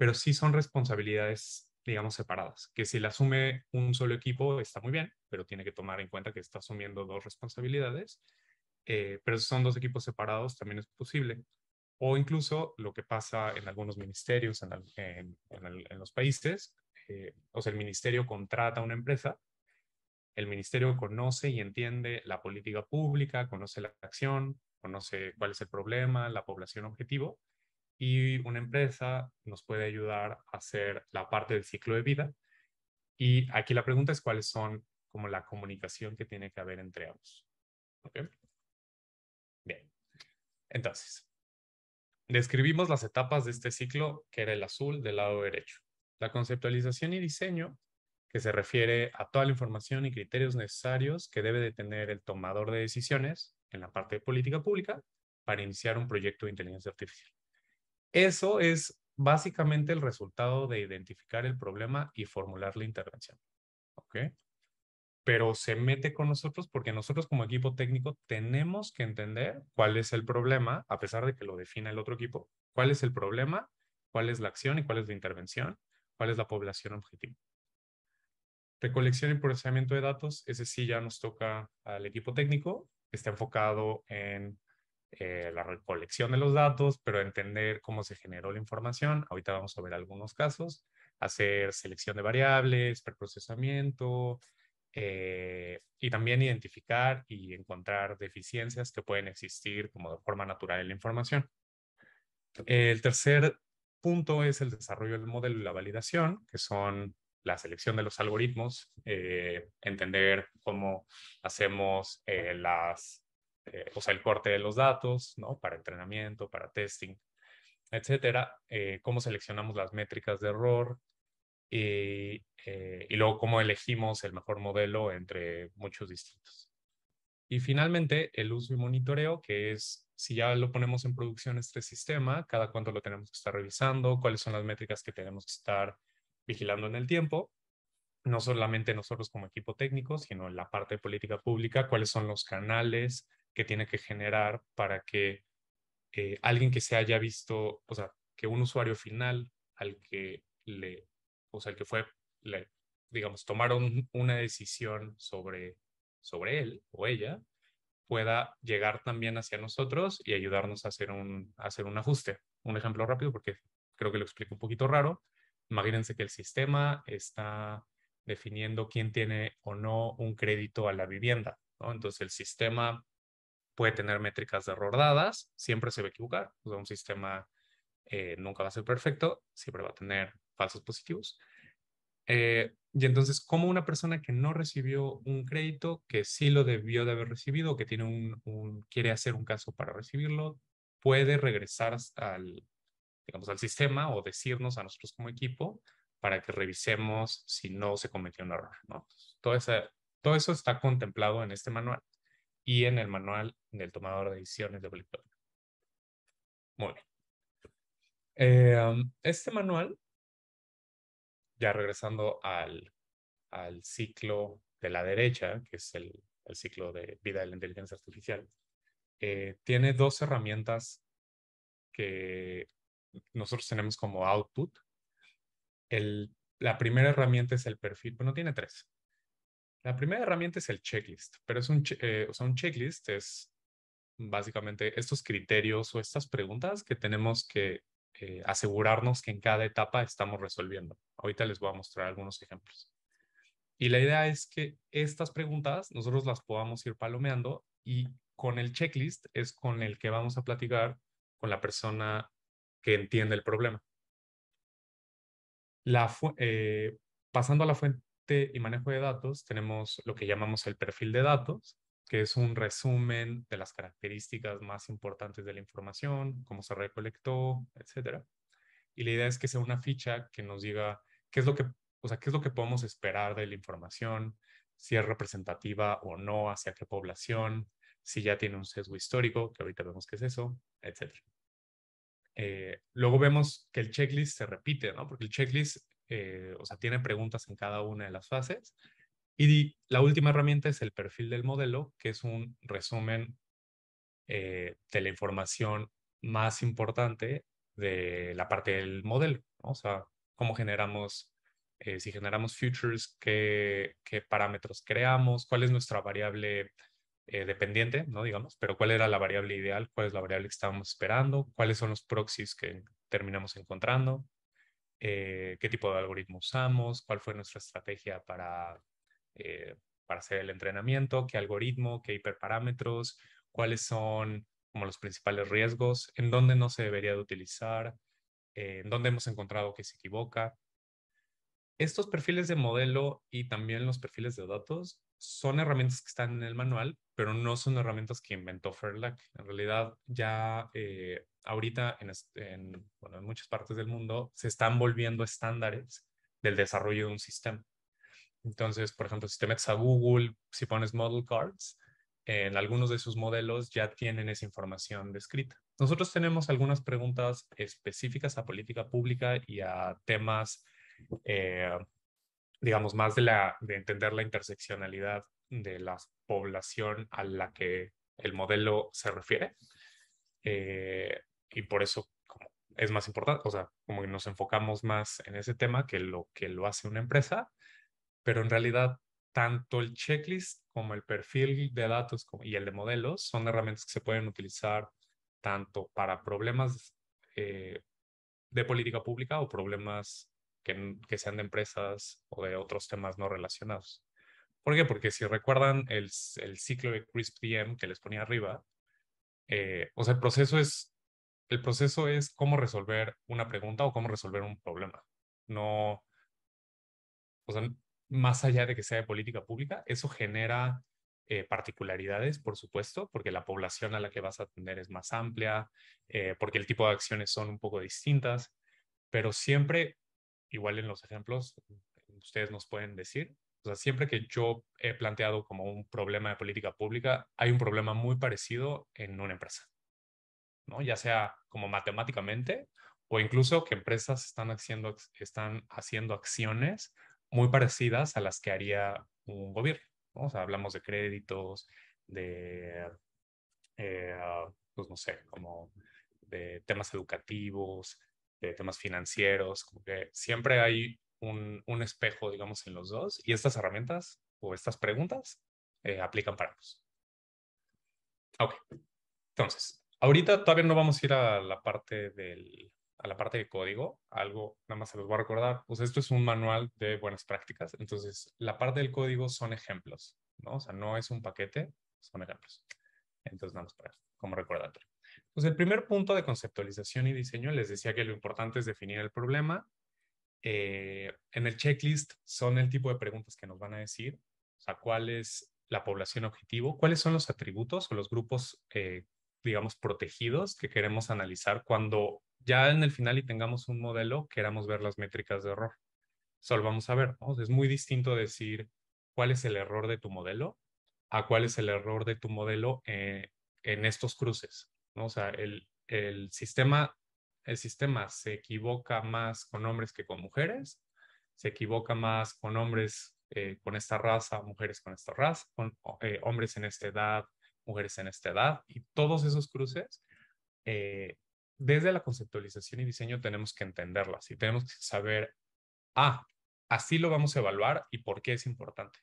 pero sí son responsabilidades, digamos, separadas, que si la asume un solo equipo está muy bien, pero tiene que tomar en cuenta que está asumiendo dos responsabilidades, eh, pero si son dos equipos separados también es posible. O incluso lo que pasa en algunos ministerios, en, los países, eh, o sea, el ministerio contrata a una empresa el ministerio conoce y entiende la política pública, conoce la acción, conoce cuál es el problema, la población objetivo, y una empresa nos puede ayudar a hacer la parte del ciclo de vida. Y aquí la pregunta es cuáles son como la comunicación que tiene que haber entre ambos. Bien. Entonces, describimos las etapas de este ciclo, que era el azul del lado derecho. La conceptualización y diseño, que se refiere a toda la información y criterios necesarios que debe de tener el tomador de decisiones en la parte de política pública para iniciar un proyecto de inteligencia artificial. Eso es básicamente el resultado de identificar el problema y formular la intervención. ¿Ok? Pero se mete con nosotros porque nosotros como equipo técnico tenemos que entender cuál es el problema, a pesar de que lo defina el otro equipo, cuál es el problema, cuál es la acción y cuál es la intervención, cuál es la población objetivo. Recolección y procesamiento de datos, ese sí ya nos toca al equipo técnico, está enfocado en eh, la recolección de los datos, pero entender cómo se generó la información. Ahorita vamos a ver algunos casos. Hacer selección de variables, preprocesamiento, eh, y también identificar y encontrar deficiencias que pueden existir como de forma natural en la información. El tercer punto es el desarrollo del modelo y la validación, que son la selección de los algoritmos, eh, entender cómo hacemos las eh, o sea, el corte de los datos, ¿no? Para entrenamiento, para testing, etcétera. Eh, cómo seleccionamos las métricas de error y, eh, y luego cómo elegimos el mejor modelo entre muchos distintos. Y finalmente, el uso y monitoreo, que es si ya lo ponemos en producción este sistema, cada cuánto lo tenemos que estar revisando, cuáles son las métricas que tenemos que estar vigilando en el tiempo, no solamente nosotros como equipo técnico, sino en la parte de política pública, cuáles son los canales que tiene que generar para que eh, alguien que se haya visto, o sea, que un usuario final al que le, o sea, que fue, le, digamos, tomaron una decisión sobre, sobre él o ella, pueda llegar también hacia nosotros y ayudarnos a hacer un, hacer un ajuste. Un ejemplo rápido, porque creo que lo explico un poquito raro. Imagínense que el sistema está definiendo quién tiene o no un crédito a la vivienda. Entonces el sistema puede tener métricas de error dadas, siempre se va a equivocar, un sistema eh, nunca va a ser perfecto, siempre va a tener falsos positivos. Eh, y entonces, como una persona que no recibió un crédito, que sí lo debió de haber recibido, que tiene un, quiere hacer un caso para recibirlo, puede regresar al, digamos, al sistema o decirnos a nosotros como equipo para que revisemos si no se cometió un error. ¿no? Todo, todo eso está contemplado en este manual y en el manual del tomador de decisiones de Blipton. Muy bien. Eh, um, este manual, ya regresando al, al ciclo de la derecha, que es el, ciclo de vida de la inteligencia artificial, eh, tiene dos herramientas que nosotros tenemos como output. la primera herramienta es el perfil, pero no tiene tres. La primera herramienta es el checklist, pero es un, eh, o sea, un checklist es básicamente estos criterios o estas preguntas que tenemos que eh, asegurarnos que en cada etapa estamos resolviendo. Ahorita les voy a mostrar algunos ejemplos. Y la idea es que estas preguntas nosotros las podamos ir palomeando y con el checklist es con el que vamos a platicar con la persona que entiende el problema. La eh, pasando a la, fuente y manejo de datos tenemos lo que llamamos el perfil de datos, que es un resumen de las características más importantes de la información, cómo se recolectó, etc. Y la idea es que sea una ficha que nos diga qué es lo que, o sea, qué es lo que podemos esperar de la información, si es representativa o no, hacia qué población, si ya tiene un sesgo histórico, que ahorita vemos que es eso, etc. Eh, luego vemos que el checklist se repite, ¿no? Porque el checklist eh, o sea, tiene preguntas en cada una de las fases. Y la última herramienta es el perfil del modelo, que es un resumen eh, de la información más importante de la parte del modelo, o sea, cómo generamos, eh, si generamos futures, qué, parámetros creamos, cuál es nuestra variable dependiente, ¿no? Digamos, pero cuál era la variable ideal, cuál es la variable que estábamos esperando, cuáles son los proxies que terminamos encontrando, eh, qué tipo de algoritmo usamos, cuál fue nuestra estrategia para, eh, para hacer el entrenamiento, qué algoritmo, qué hiperparámetros, cuáles son como los principales riesgos, en dónde no se debería de utilizar, eh, en dónde hemos encontrado que se equivoca. Estos perfiles de modelo y también los perfiles de datos son herramientas que están en el manual, pero no son herramientas que inventó Fairlack. En realidad, ya eh, ahorita en, muchas partes del mundo se están volviendo estándares del desarrollo de un sistema. Entonces, por ejemplo, si te metes a Google, si pones model cards, en algunos de sus modelos ya tienen esa información descrita. Nosotros tenemos algunas preguntas específicas a política pública y a temas, eh, digamos, más de, la, de entender la interseccionalidad de la población a la que el modelo se refiere. Eh, y por eso es más importante, o sea, como nos enfocamos más en ese tema que lo que lo hace una empresa, pero en realidad tanto el checklist como el perfil de datos y el de modelos son herramientas que se pueden utilizar tanto para problemas eh, de política pública o problemas que sean de empresas o de otros temas no relacionados. ¿Por qué? Porque si recuerdan el, ciclo de CRISP-DM que les ponía arriba, eh, o sea, el proceso, es, el proceso es cómo resolver una pregunta o cómo resolver un problema. No, más allá de que sea de política pública, eso genera eh, particularidades, por supuesto, porque la población a la que vas a atender es más amplia, eh, porque el tipo de acciones son un poco distintas, pero siempre, igual en los ejemplos, ustedes nos pueden decir, o sea, siempre que yo he planteado como un problema de política pública, hay un problema muy parecido en una empresa, ¿no? Ya sea como matemáticamente o incluso que empresas están haciendo, están haciendo acciones muy parecidas a las que haría un gobierno, O sea, hablamos de créditos, de, eh, pues no sé, como de temas educativos, de temas financieros, como que siempre hay un, espejo, digamos, en los dos. Y estas herramientas o estas preguntas eh, aplican para ambos. Ok. Entonces, ahorita todavía no vamos a ir a la parte del la parte de código, algo nada más se los voy a recordar, pues esto es un manual de buenas prácticas, entonces la parte del código son ejemplos, ¿no? O sea, no es un paquete, son ejemplos. Entonces, nada más para, como recordatorio. Pues el primer punto de conceptualización y diseño, les decía que lo importante es definir el problema, eh, en el checklist son el tipo de preguntas que nos van a decir, o sea, cuál es la población objetivo, cuáles son los atributos o los grupos, eh, digamos, protegidos que queremos analizar cuando ya en el final y tengamos un modelo, queramos ver las métricas de error. Solo vamos a ver, ¿no? Es muy distinto decir cuál es el error de tu modelo a cuál es el error de tu modelo eh, en estos cruces, ¿no? O sea, el, el sistema el sistema se equivoca más con hombres que con mujeres, se equivoca más con hombres eh, con esta raza, mujeres con esta raza, con eh, hombres en esta edad, mujeres en esta edad, y todos esos cruces, eh, desde la conceptualización y diseño tenemos que entenderlas y tenemos que saber, ah, así lo vamos a evaluar y por qué es importante.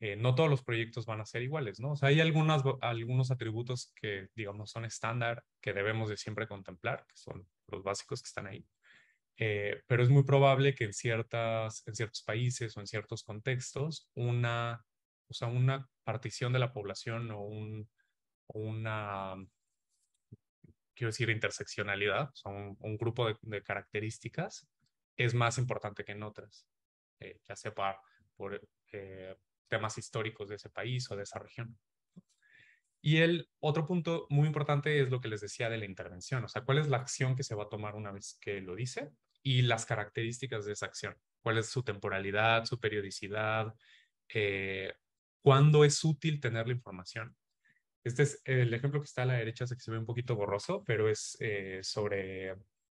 Eh, no todos los proyectos van a ser iguales, ¿no? O sea, hay algunos atributos que, digamos, son estándar, que debemos de siempre contemplar, que son los básicos que están ahí. Eh, pero es muy probable que en, ciertas, en ciertos países o en ciertos contextos, una, o sea, una partición de la población o un, una, quiero decir, interseccionalidad, o sea, un, grupo de, características, es más importante que en otras, eh, ya sea por, temas históricos de ese país o de esa región. Y el otro punto muy importante es lo que les decía de la intervención, o sea, cuál es la acción que se va a tomar una vez que lo dice y las características de esa acción, cuál es su temporalidad, su periodicidad, eh, cuándo es útil tener la información. Este es el ejemplo que está a la derecha, que se ve un poquito borroso, pero es eh, sobre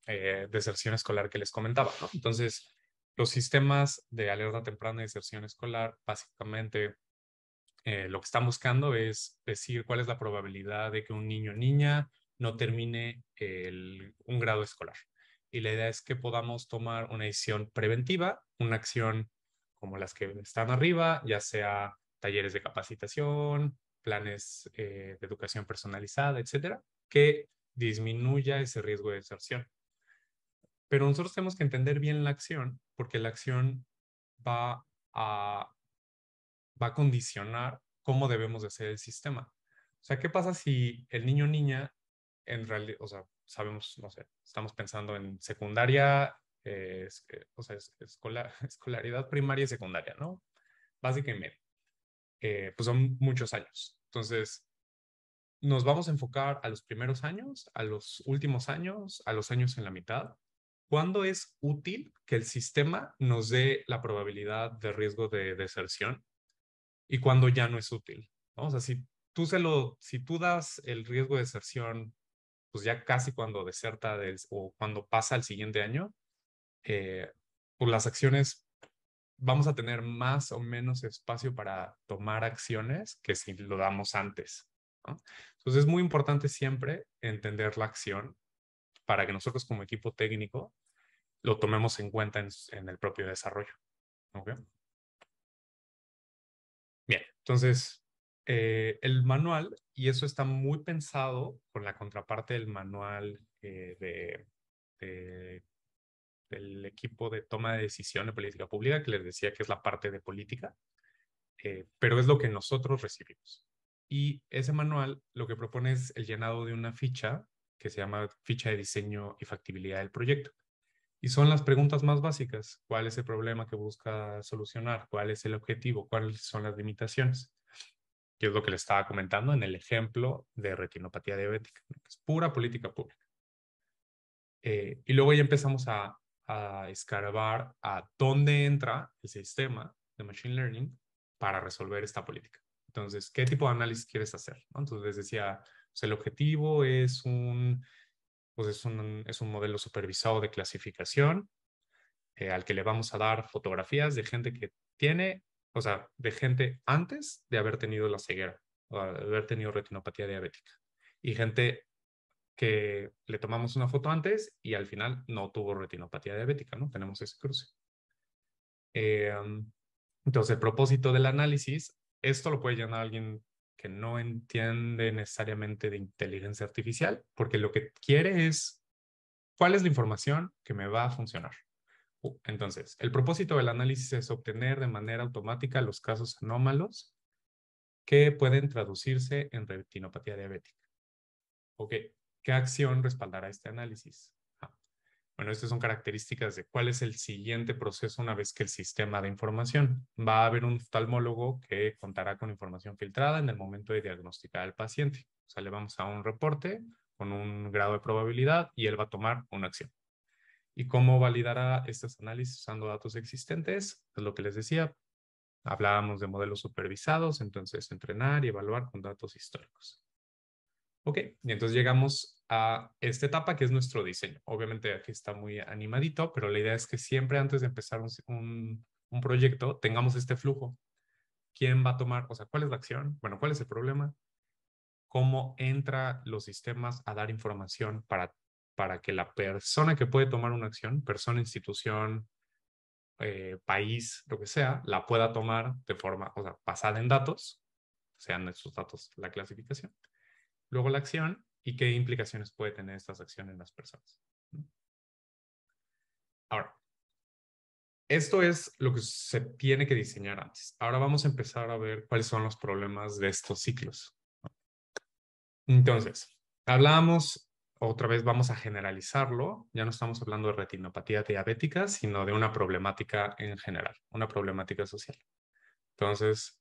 eh, deserción escolar que les comentaba. Entonces, los sistemas de alerta temprana de deserción escolar, básicamente, eh, lo que están buscando es decir cuál es la probabilidad de que un niño o niña no termine un grado escolar. Y la idea es que podamos tomar una decisión preventiva, una acción como las que están arriba, ya sea talleres de capacitación, planes eh, de educación personalizada, etcétera, que disminuya ese riesgo de deserción. Pero nosotros tenemos que entender bien la acción, porque la acción va a, va a condicionar cómo debemos de ser el sistema. O sea, ¿qué pasa si el niño o niña, en realidad, o sea, sabemos, no sé, estamos pensando en secundaria, eh, eh, o sea, escolar, escolaridad primaria y secundaria, ¿no? Básicamente, eh, pues son muchos años. Entonces, nos vamos a enfocar a los primeros años, a los últimos años, a los años en la mitad. ¿Cuándo es útil que el sistema nos dé la probabilidad de riesgo de deserción y cuándo ya no es útil? Vamos, O sea, si tú, se lo, si tú das el riesgo de deserción, pues ya casi cuando deserta o cuando pasa el siguiente año, eh, pues, las acciones vamos a tener más o menos espacio para tomar acciones que si lo damos antes. Entonces es muy importante siempre entender la acción para que nosotros como equipo técnico lo tomemos en cuenta en, el propio desarrollo. Bien, entonces eh, el manual, y eso está muy pensado con la contraparte del manual eh, de, del equipo de toma de decisión de política pública, que les decía que es la parte de política, eh, pero es lo que nosotros recibimos. Y ese manual lo que propone es el llenado de una ficha que se llama ficha de diseño y factibilidad del proyecto. Y son las preguntas más básicas. ¿Cuál es el problema que busca solucionar? ¿Cuál es el objetivo? ¿Cuáles son las limitaciones? Que es lo que le estaba comentando en el ejemplo de retinopatía diabética, es pura política pública. Eh, y luego ya empezamos a, a escarbar a dónde entra el sistema de Machine Learning para resolver esta política. Entonces, ¿qué tipo de análisis quieres hacer? Entonces, decía, pues, el objetivo es un, pues es un, modelo supervisado de clasificación eh, al que le vamos a dar fotografías de gente que tiene, o sea, de gente antes de haber tenido la ceguera o de haber tenido retinopatía diabética y gente que le tomamos una foto antes y al final no tuvo retinopatía diabética, ¿no? Tenemos ese cruce. Em, entonces, el propósito del análisis, esto lo puede llenar alguien que no entiende necesariamente de inteligencia artificial, porque lo que quiere es cuál es la información que me va a funcionar. Uh, entonces, el propósito del análisis es obtener de manera automática los casos anómalos que pueden traducirse en retinopatía diabética. ¿qué acción respaldará este análisis? Bueno, estas son características de cuál es el siguiente proceso una vez que el sistema de información. Va a haber un oftalmólogo que contará con información filtrada en el momento de diagnosticar al paciente. O sea, le vamos a un reporte con un grado de probabilidad y él va a tomar una acción. ¿Y cómo validará estos análisis usando datos existentes? Es lo que les decía. Hablábamos de modelos supervisados, entonces entrenar y evaluar con datos históricos. Ok, y entonces llegamos a esta etapa que es nuestro diseño. Obviamente aquí está muy animadito, pero la idea es que siempre antes de empezar un, proyecto tengamos este flujo. ¿Quién va a tomar? O sea, ¿cuál es la acción? Bueno, ¿cuál es el problema? ¿Cómo entra los sistemas a dar información para, para que la persona que puede tomar una acción, persona, institución, eh, país, lo que sea, la pueda tomar de forma, o sea, basada en datos, sean estos datos la clasificación. Luego la acción y qué implicaciones puede tener estas acciones en las personas. Ahora, esto es lo que se tiene que diseñar antes. Ahora vamos a empezar a ver cuáles son los problemas de estos ciclos. Entonces, hablamos, otra vez vamos a generalizarlo, ya no estamos hablando de retinopatía diabética, sino de una problemática en general, una problemática social. Entonces,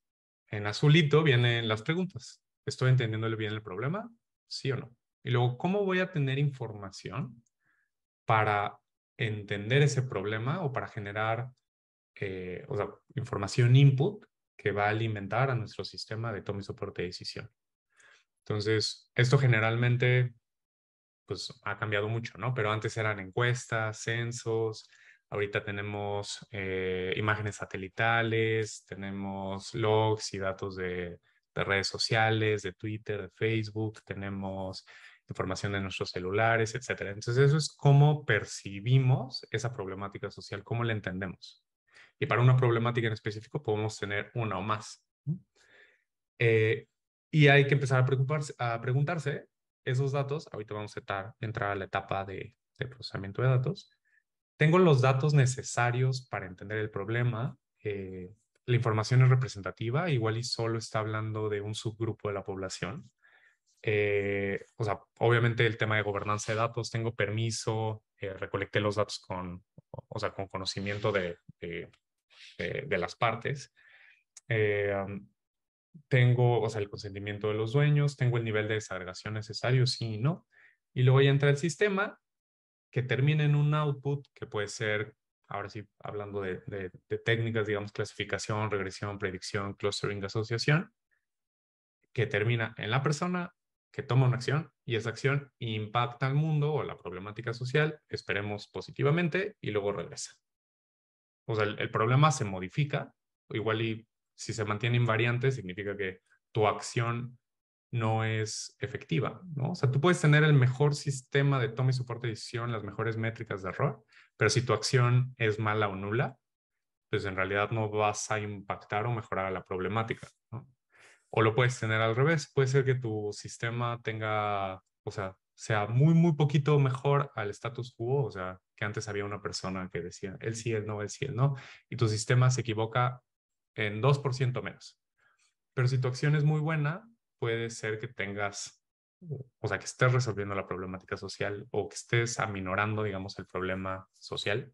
en azulito vienen las preguntas. ¿Estoy entendiéndole bien el problema? ¿Sí o no? Y luego, ¿cómo voy a tener información para entender ese problema o para generar eh, o sea, información input que va a alimentar a nuestro sistema de toma y soporte de decisión? Entonces, esto generalmente pues ha cambiado mucho, ¿no? Pero antes eran encuestas, censos, ahorita tenemos eh, imágenes satelitales, tenemos logs y datos de de redes sociales, de Twitter, de Facebook, tenemos información de nuestros celulares, etcétera. Entonces, eso es cómo percibimos esa problemática social, cómo la entendemos. Y para una problemática en específico podemos tener una o más. Eh, y hay que empezar a, preocuparse, a preguntarse esos datos. Ahorita vamos a entrar a la etapa de, procesamiento de datos. ¿Tengo los datos necesarios para entender el problema? Eh, la información es representativa, igual y solo está hablando de un subgrupo de la población. Eh, o sea, obviamente el tema de gobernanza de datos, tengo permiso, eh, recolecté los datos con, o sea, con conocimiento de, de, las partes. Eh, tengo, o sea, el consentimiento de los dueños, tengo el nivel de desagregación necesario, sí y no. Y luego ya entra el sistema que termina en un output que puede ser ahora sí, hablando de, técnicas, digamos, clasificación, regresión, predicción, clustering, asociación, que termina en la persona que toma una acción y esa acción impacta al mundo o la problemática social, esperemos positivamente, y luego regresa. O sea, el, problema se modifica, igual y si se mantiene invariante, significa que tu acción no es efectiva, ¿no? O sea, tú puedes tener el mejor sistema de toma y soporte de decisión, las mejores métricas de error, pero si tu acción es mala o nula, pues en realidad no vas a impactar o mejorar la problemática. O lo puedes tener al revés. Puede ser que tu sistema tenga, o sea, sea muy, muy poquito mejor al status quo. O sea, que antes había una persona que decía, él sí, él no, él sí, él no. Y tu sistema se equivoca en 2% menos. Pero si tu acción es muy buena, puede ser que tengas o sea, que estés resolviendo la problemática social o que estés aminorando, digamos, el problema social.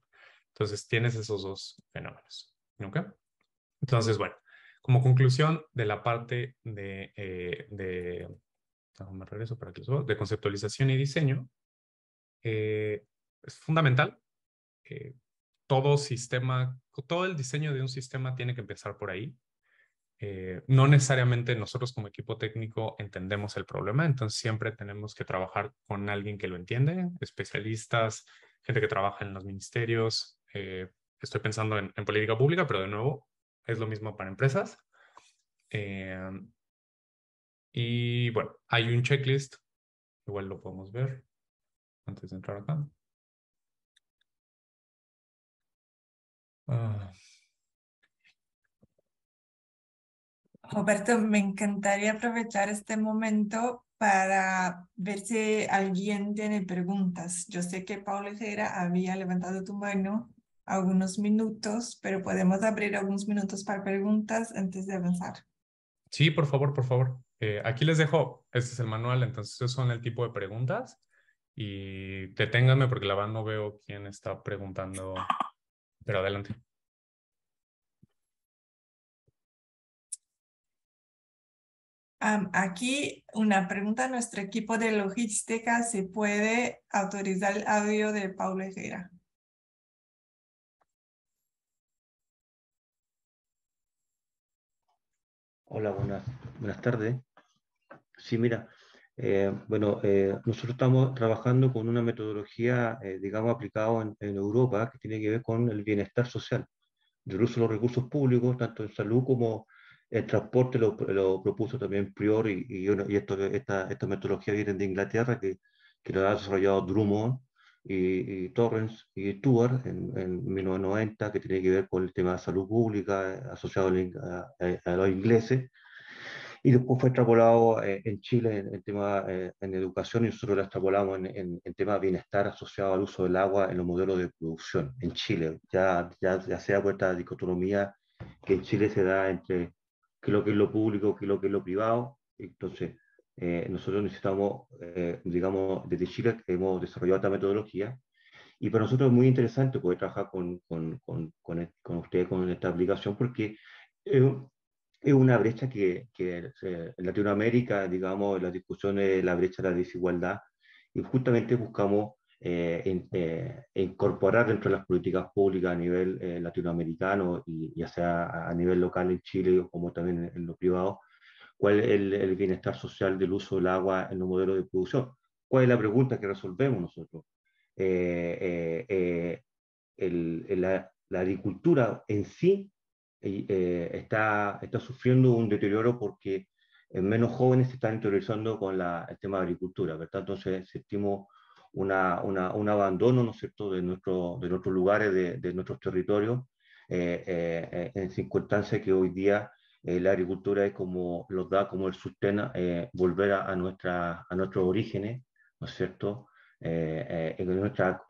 Entonces, tienes esos dos fenómenos. ¿Ok? Entonces, bueno, como conclusión de la parte de, eh, de ah, me regreso para que de conceptualización y diseño, eh, es fundamental. que todo sistema, todo el diseño de un sistema tiene que empezar por ahí. Eh, no necesariamente nosotros como equipo técnico entendemos el problema, entonces siempre tenemos que trabajar con alguien que lo entiende, especialistas, gente que trabaja en los ministerios. Eh, estoy pensando en, política pública, pero de nuevo es lo mismo para empresas. Em, y bueno, hay un checklist, igual lo podemos ver antes de entrar acá. Ah. Roberto, me encantaría aprovechar este momento para ver si alguien tiene preguntas. Yo sé que Paula Ejera había levantado tu mano algunos minutos, pero podemos abrir algunos minutos para preguntas antes de avanzar. Sí, por favor, por favor. Eh, aquí les dejo, este es el manual, entonces esos son el tipo de preguntas. Y deténganme porque la verdad no veo quién está preguntando, pero adelante. aquí una pregunta, a ¿nuestro equipo de logística se puede autorizar el audio de Paulo Ejera? Hola, buenas, buenas tardes. Sí, mira, eh, bueno, eh, nosotros estamos trabajando con una metodología, eh, digamos, aplicada en, Europa que tiene que ver con el bienestar social, el uso de los recursos públicos, tanto en salud como el transporte lo, propuso también Prior y, y, esto, esta, esta, metodología viene de Inglaterra que, lo ha desarrollado Drummond y, Torrens y Stuart en, 1990 que tiene que ver con el tema de salud pública eh, asociado a, los ingleses y después fue extrapolado eh, en Chile en, el tema eh, en educación y nosotros lo extrapolamos en, el tema de bienestar asociado al uso del agua en los modelos de producción en Chile, ya, ya, ya sea por esta dicotomía que en Chile se da entre qué es lo que es lo público, qué es lo que es lo privado. Entonces, eh, nosotros necesitamos, eh, digamos, desde Chile hemos desarrollado esta metodología y para nosotros es muy interesante poder trabajar con, con, con, con, e, ustedes con esta aplicación porque es una brecha que, eh, en Latinoamérica, digamos, las discusiones de la brecha de la desigualdad y justamente buscamos eh, eh, incorporar dentro de las políticas públicas a nivel eh, latinoamericano y ya sea a nivel local en Chile como también en, lo privado, cuál es el, bienestar social del uso del agua en los modelos de producción. ¿Cuál es la pregunta que resolvemos nosotros? la, agricultura en sí está, está sufriendo un deterioro porque menos jóvenes se están interiorizando con el tema de agricultura, ¿verdad? Entonces sentimos una, una, un abandono, ¿no es cierto?, de, nuestro, de nuestros lugares, de, de nuestros territorios, eh, eh, eh, en circunstancias que hoy día la agricultura es como, los da como el sustena, volver a, a, nuestra, a nuestros orígenes, ¿no es cierto?, en nuestro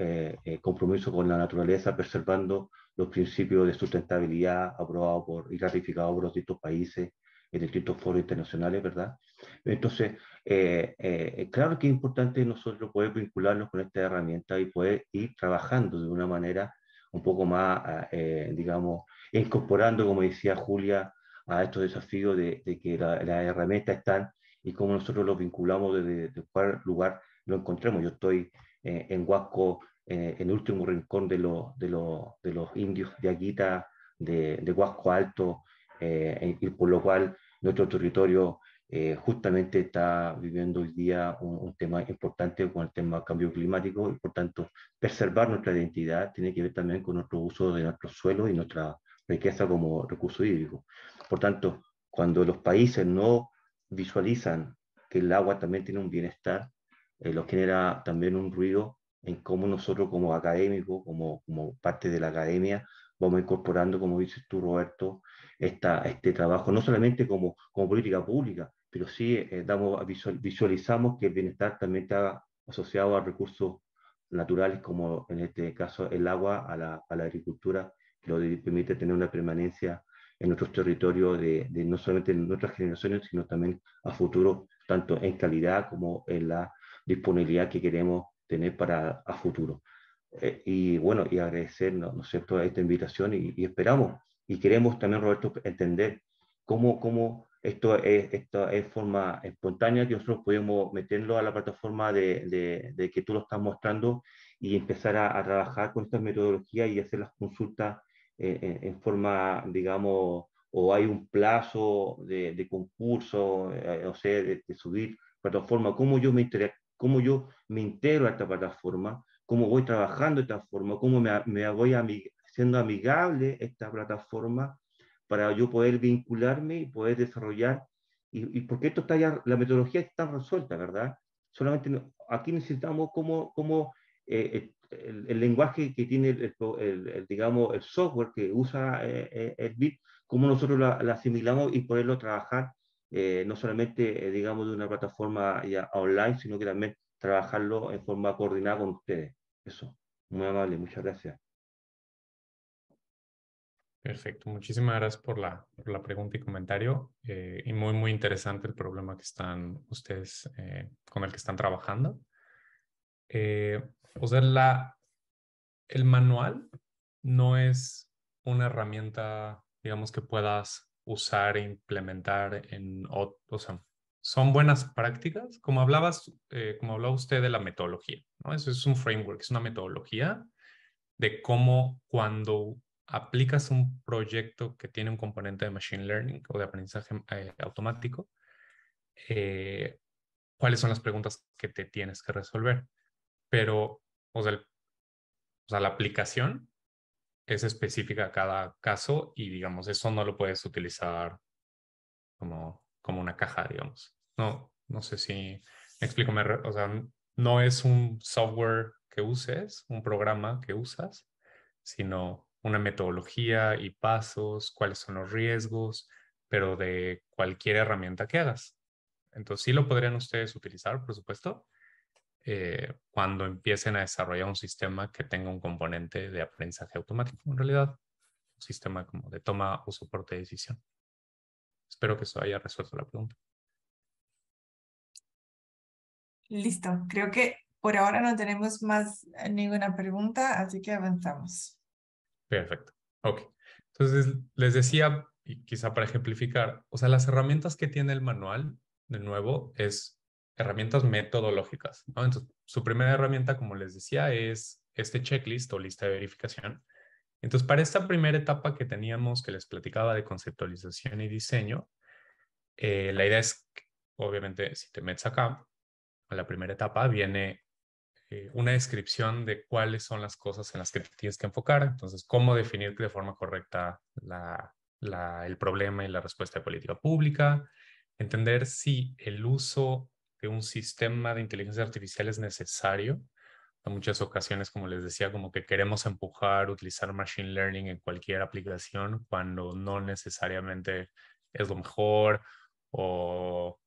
compromiso con la naturaleza, preservando los principios de sustentabilidad aprobados por, y ratificados por los distintos países en distintos foros internacionales, ¿verdad? Entonces, eh, eh, claro que es importante nosotros poder vincularnos con esta herramienta y poder ir trabajando de una manera un poco más, ah, eh, digamos, incorporando, como decía Julia, a estos desafíos de, que las la herramientas están y cómo nosotros los vinculamos desde, de cuál lugar lo encontremos. Yo estoy en Huasco, en el último rincón de, los, de, los, indios de Aguita, de, de Huasco Alto, y por lo cual nuestro territorio eh, justamente está viviendo hoy día un, tema importante con el tema cambio climático y por tanto preservar nuestra identidad tiene que ver también con nuestro uso de nuestros suelos y nuestra riqueza como recurso hídrico. Por tanto, cuando los países no visualizan que el agua también tiene un bienestar, eh, genera también un ruido en cómo nosotros como académicos, como, como parte de la academia, vamos incorporando, como dices tú, Roberto, este trabajo, no solamente como, como política pública, pero sí eh, damos, visualizamos que el bienestar también está asociado a recursos naturales, como en este caso el agua, a la, a la agricultura, que lo permite tener una permanencia en nuestros territorios, de, de, no solamente en nuestras generaciones, sino también a futuro, tanto en calidad como en la disponibilidad que queremos tener para a futuro. Eh, y bueno, y agradecer, ¿no, es esta invitación y, esperamos y queremos también, Roberto, entender cómo, cómo esto es, forma espontánea que nosotros podemos meterlo a la plataforma de, de, que tú lo estás mostrando y empezar a, trabajar con estas metodologías y hacer las consultas eh, eh, en, forma, digamos, o hay un plazo de, concurso, o sea, de, subir plataforma, cómo yo me cómo yo me entero a esta plataforma, cómo voy trabajando esta forma, cómo me, me voy siendo amigable esta plataforma para yo poder vincularme y poder desarrollar. Y, porque esto está ya, la metodología está resuelta, ¿verdad? Solamente aquí necesitamos cómo, cómo eh, eh, el, lenguaje que tiene el, digamos, el software que usa eh, el BIT, cómo nosotros la, asimilamos y poderlo trabajar no solamente, digamos, de una plataforma ya online, sino que también trabajarlo en forma coordinada con ustedes. Eso. Muy amable, muchas gracias. Perfecto, muchísimas gracias por la, por la pregunta y comentario. Eh, y muy, muy interesante el problema que están ustedes eh, con el que están trabajando. Eh, o sea, el manual no es una herramienta, digamos, que puedas usar e implementar en, otros son buenas prácticas, como hablabas, eh, como hablaba usted de la metodología, ¿no? Eso es un framework, es una metodología de cómo cuando aplicas un proyecto que tiene un componente de machine learning o de aprendizaje eh, automático, eh, cuáles son las preguntas que te tienes que resolver. Pero, o sea, o sea, la aplicación es específica a cada caso y, digamos, eso no lo puedes utilizar como como una caja, digamos. No, sé si me explico, o sea, no es un software que uses, un programa que usas, sino una metodología y pasos, cuáles son los riesgos, pero de cualquier herramienta que hagas. Entonces sí lo podrían ustedes utilizar, por supuesto, eh, cuando empiecen a desarrollar un sistema que tenga un componente de aprendizaje automático, en realidad, un sistema como de toma o soporte de decisión. Espero que eso haya resuelto la pregunta. Listo, creo que por ahora no tenemos más eh, ninguna pregunta, así que avanzamos. Perfecto. Ok. Entonces, les decía, y quizá para ejemplificar, o sea, las herramientas que tiene el manual, de nuevo, es herramientas metodológicas. Entonces, su primera herramienta, como les decía, es este checklist o lista de verificación, entonces, para esta primera etapa que teníamos, que les platicaba de conceptualización y diseño, eh, la idea es, obviamente, si te metes acá, a la primera etapa viene eh, una descripción de cuáles son las cosas en las que tienes que enfocar. Entonces, cómo definir de forma correcta el problema y la respuesta de política pública. Entender si el uso de un sistema de inteligencia artificial es necesario en muchas ocasiones, como les decía, como que queremos empujar, utilizar Machine Learning en cualquier aplicación cuando no necesariamente es lo mejor o,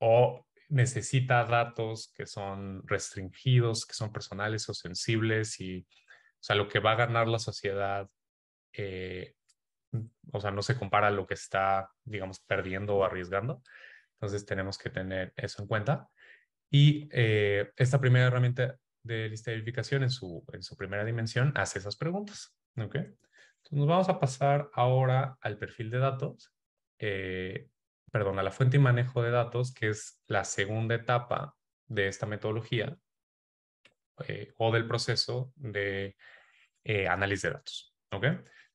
o necesita datos que son restringidos, que son personales o sensibles y, o sea, lo que va a ganar la sociedad, eh, o sea, no se compara a lo que está, digamos, perdiendo o arriesgando. Entonces tenemos que tener eso en cuenta. Y eh, esta primera herramienta de lista de verificación en su, en su primera dimensión hace esas preguntas. ¿ok? Entonces nos vamos a pasar ahora al perfil de datos, eh, perdón, a la fuente y manejo de datos, que es la segunda etapa de esta metodología eh, o del proceso de eh, análisis de datos. ¿ok?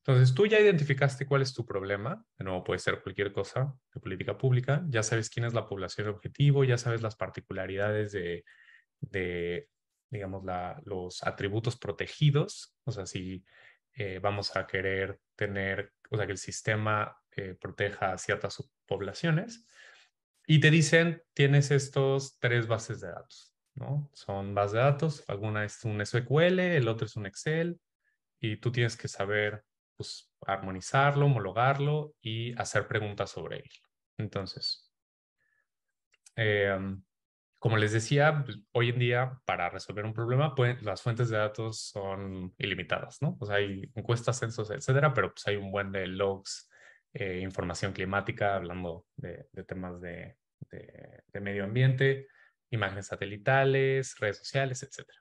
Entonces, tú ya identificaste cuál es tu problema, de nuevo puede ser cualquier cosa de política pública, ya sabes quién es la población objetivo, ya sabes las particularidades de digamos, los atributos protegidos, o sea, si eh, vamos a querer tener, o sea, que el sistema eh, proteja a ciertas poblaciones. y te dicen, tienes estos tres bases de datos, ¿no? Son bases de datos, alguna es un SQL, el otro es un Excel, y tú tienes que saber, pues, armonizarlo, homologarlo y hacer preguntas sobre él. Entonces, em, como les decía, pues, hoy en día para resolver un problema, las fuentes de datos son ilimitadas, ¿no? Pues hay encuestas, censos, etcétera, pero pues hay un buen de logs, eh, información climática, hablando de, temas de, de, medio ambiente, imágenes satelitales, redes sociales, etcétera.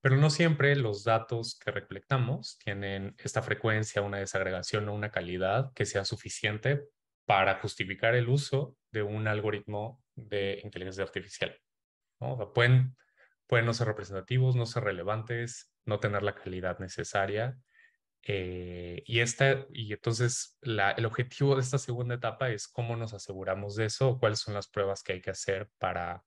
Pero no siempre los datos que recolectamos tienen esta frecuencia, una desagregación o una calidad que sea suficiente para justificar el uso de un algoritmo de inteligencia artificial. sea, pueden, pueden no ser representativos, no ser relevantes, no tener la calidad necesaria. Eh, y, esta, y entonces el objetivo de esta segunda etapa es cómo nos aseguramos de eso, cuáles son las pruebas que hay que hacer para,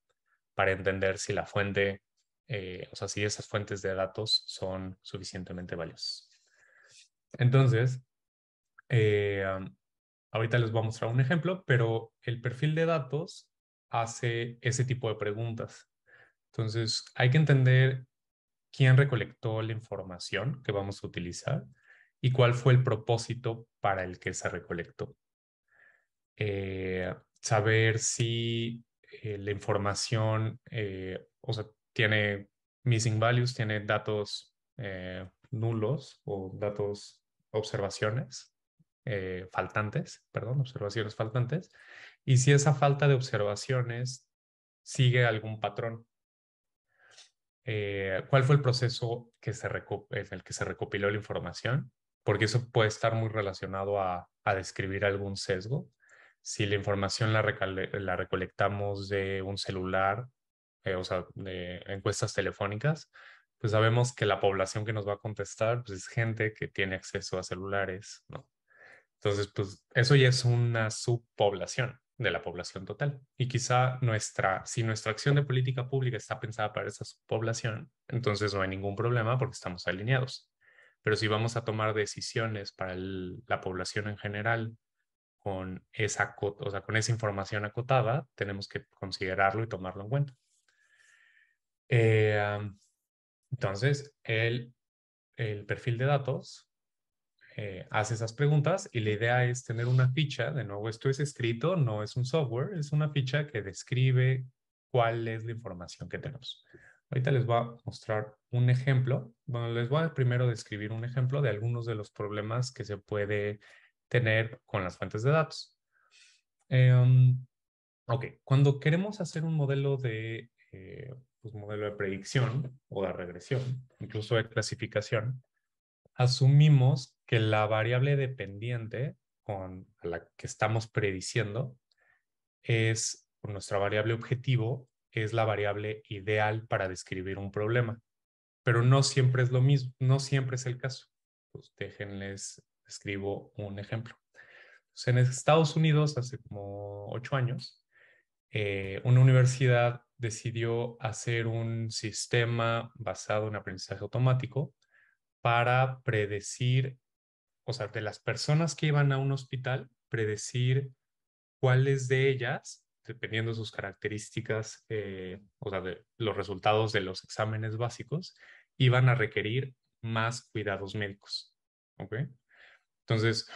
para entender si la fuente, eh, o sea, si esas fuentes de datos son suficientemente valiosas. Entonces, eh, ahorita les voy a mostrar un ejemplo, pero el perfil de datos hace ese tipo de preguntas. Entonces, hay que entender quién recolectó la información que vamos a utilizar y cuál fue el propósito para el que se recolectó. Eh, saber si eh, la información eh, o sea, tiene missing values, tiene datos nulos o datos observaciones faltantes, perdón, observaciones faltantes, y si esa falta de observaciones sigue algún patrón. Eh, ¿Cuál fue el proceso que se en el que se recopiló la información? Porque eso puede estar muy relacionado a, describir algún sesgo. Si la información la, recolectamos de un celular, eh, o sea, de encuestas telefónicas, pues sabemos que la población que nos va a contestar pues es gente que tiene acceso a celulares, ¿no? Entonces, pues eso ya es una subpoblación de la población total. Y quizá nuestra, si nuestra acción de política pública está pensada para esa población, entonces no hay ningún problema porque estamos alineados. Pero si vamos a tomar decisiones para la población en general con esa, o sea, con esa información acotada, tenemos que considerarlo y tomarlo en cuenta. Eh, entonces, el perfil de datos eh, hace esas preguntas y la idea es tener una ficha, de nuevo, esto es escrito, no es un software, es una ficha que describe cuál es la información que tenemos. Ahorita les voy a mostrar un ejemplo. Bueno, les voy a primero describir un ejemplo de algunos de los problemas que se puede tener con las fuentes de datos. Em, ok, cuando queremos hacer un modelo de, eh, pues, modelo de predicción o de regresión, incluso de clasificación, asumimos que la variable dependiente con la que estamos prediciendo es nuestra variable objetivo, es la variable ideal para describir un problema. Pero no siempre es lo mismo, no siempre es el caso. Pues déjenles, escribo un ejemplo. Pues, en Estados Unidos, hace como ocho años, eh, una universidad decidió hacer un sistema basado en aprendizaje automático para predecir, o sea, de las personas que iban a un hospital, predecir cuáles de ellas, dependiendo de sus características, eh, o sea, de los resultados de los exámenes básicos, iban a requerir más cuidados médicos. Entonces,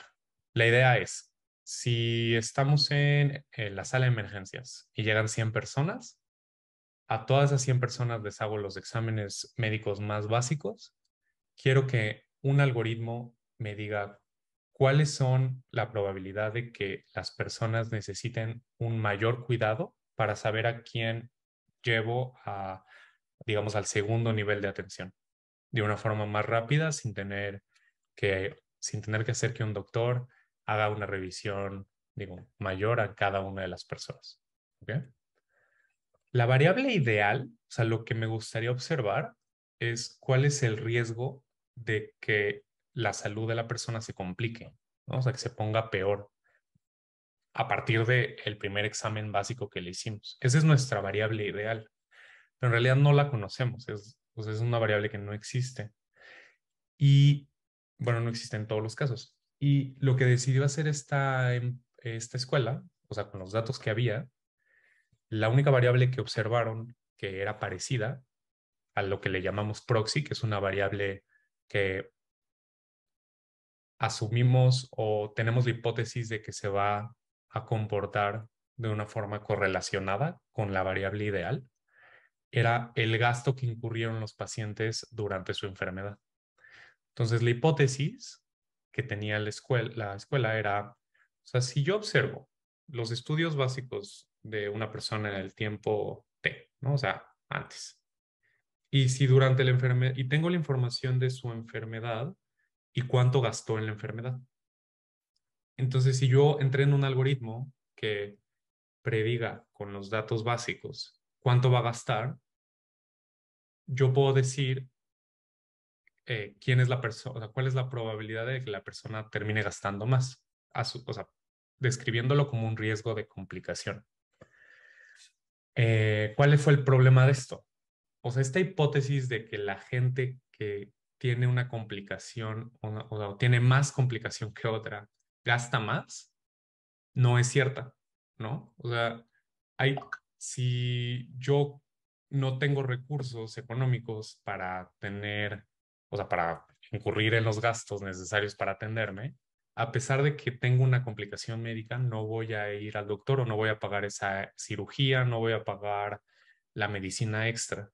la idea es, si estamos en, en la sala de emergencias y llegan 100 personas, a todas esas 100 personas les hago los exámenes médicos más básicos quiero que un algoritmo me diga cuáles son la probabilidad de que las personas necesiten un mayor cuidado para saber a quién llevo a, digamos, al segundo nivel de atención, de una forma más rápida, sin tener que, sin tener que hacer que un doctor haga una revisión, mayor a cada una de las personas. La variable ideal, o sea, lo que me gustaría observar es cuál es el riesgo de que la salud de la persona se complique, o sea, que se ponga peor a partir del el primer examen básico que le hicimos. Esa es nuestra variable ideal, pero en realidad no la conocemos, es, es una variable que no existe. Y, bueno, no existe en todos los casos. Y lo que decidió hacer esta, em, esta escuela, o sea, con los datos que había, la única variable que observaron que era parecida a lo que le llamamos proxy, que es una variable que asumimos o tenemos la hipótesis de que se va a comportar de una forma correlacionada con la variable ideal era el gasto que incurrieron los pacientes durante su enfermedad. Entonces, la hipótesis que tenía la escuela, la escuela era, o sea, si yo observo los estudios básicos de una persona en el tiempo T, ¿no? O sea, antes, y si durante la enfermedad, y tengo la información de su enfermedad y cuánto gastó en la enfermedad. Entonces, si yo entré en un algoritmo que prediga con los datos básicos cuánto va a gastar, yo puedo decir eh, quién es la persona, cuál es la probabilidad de que la persona termine gastando más, a su, o sea, describiéndolo como un riesgo de complicación. Eh, ¿Cuál fue el problema de esto? o sea, esta hipótesis de que la gente que tiene una complicación o, tiene más complicación que otra gasta más, no es cierta, ¿no? O sea, hay, si yo no tengo recursos económicos para tener, o sea, para incurrir en los gastos necesarios para atenderme, a pesar de que tengo una complicación médica, no voy a ir al doctor o no voy a pagar esa cirugía, no voy a pagar la medicina extra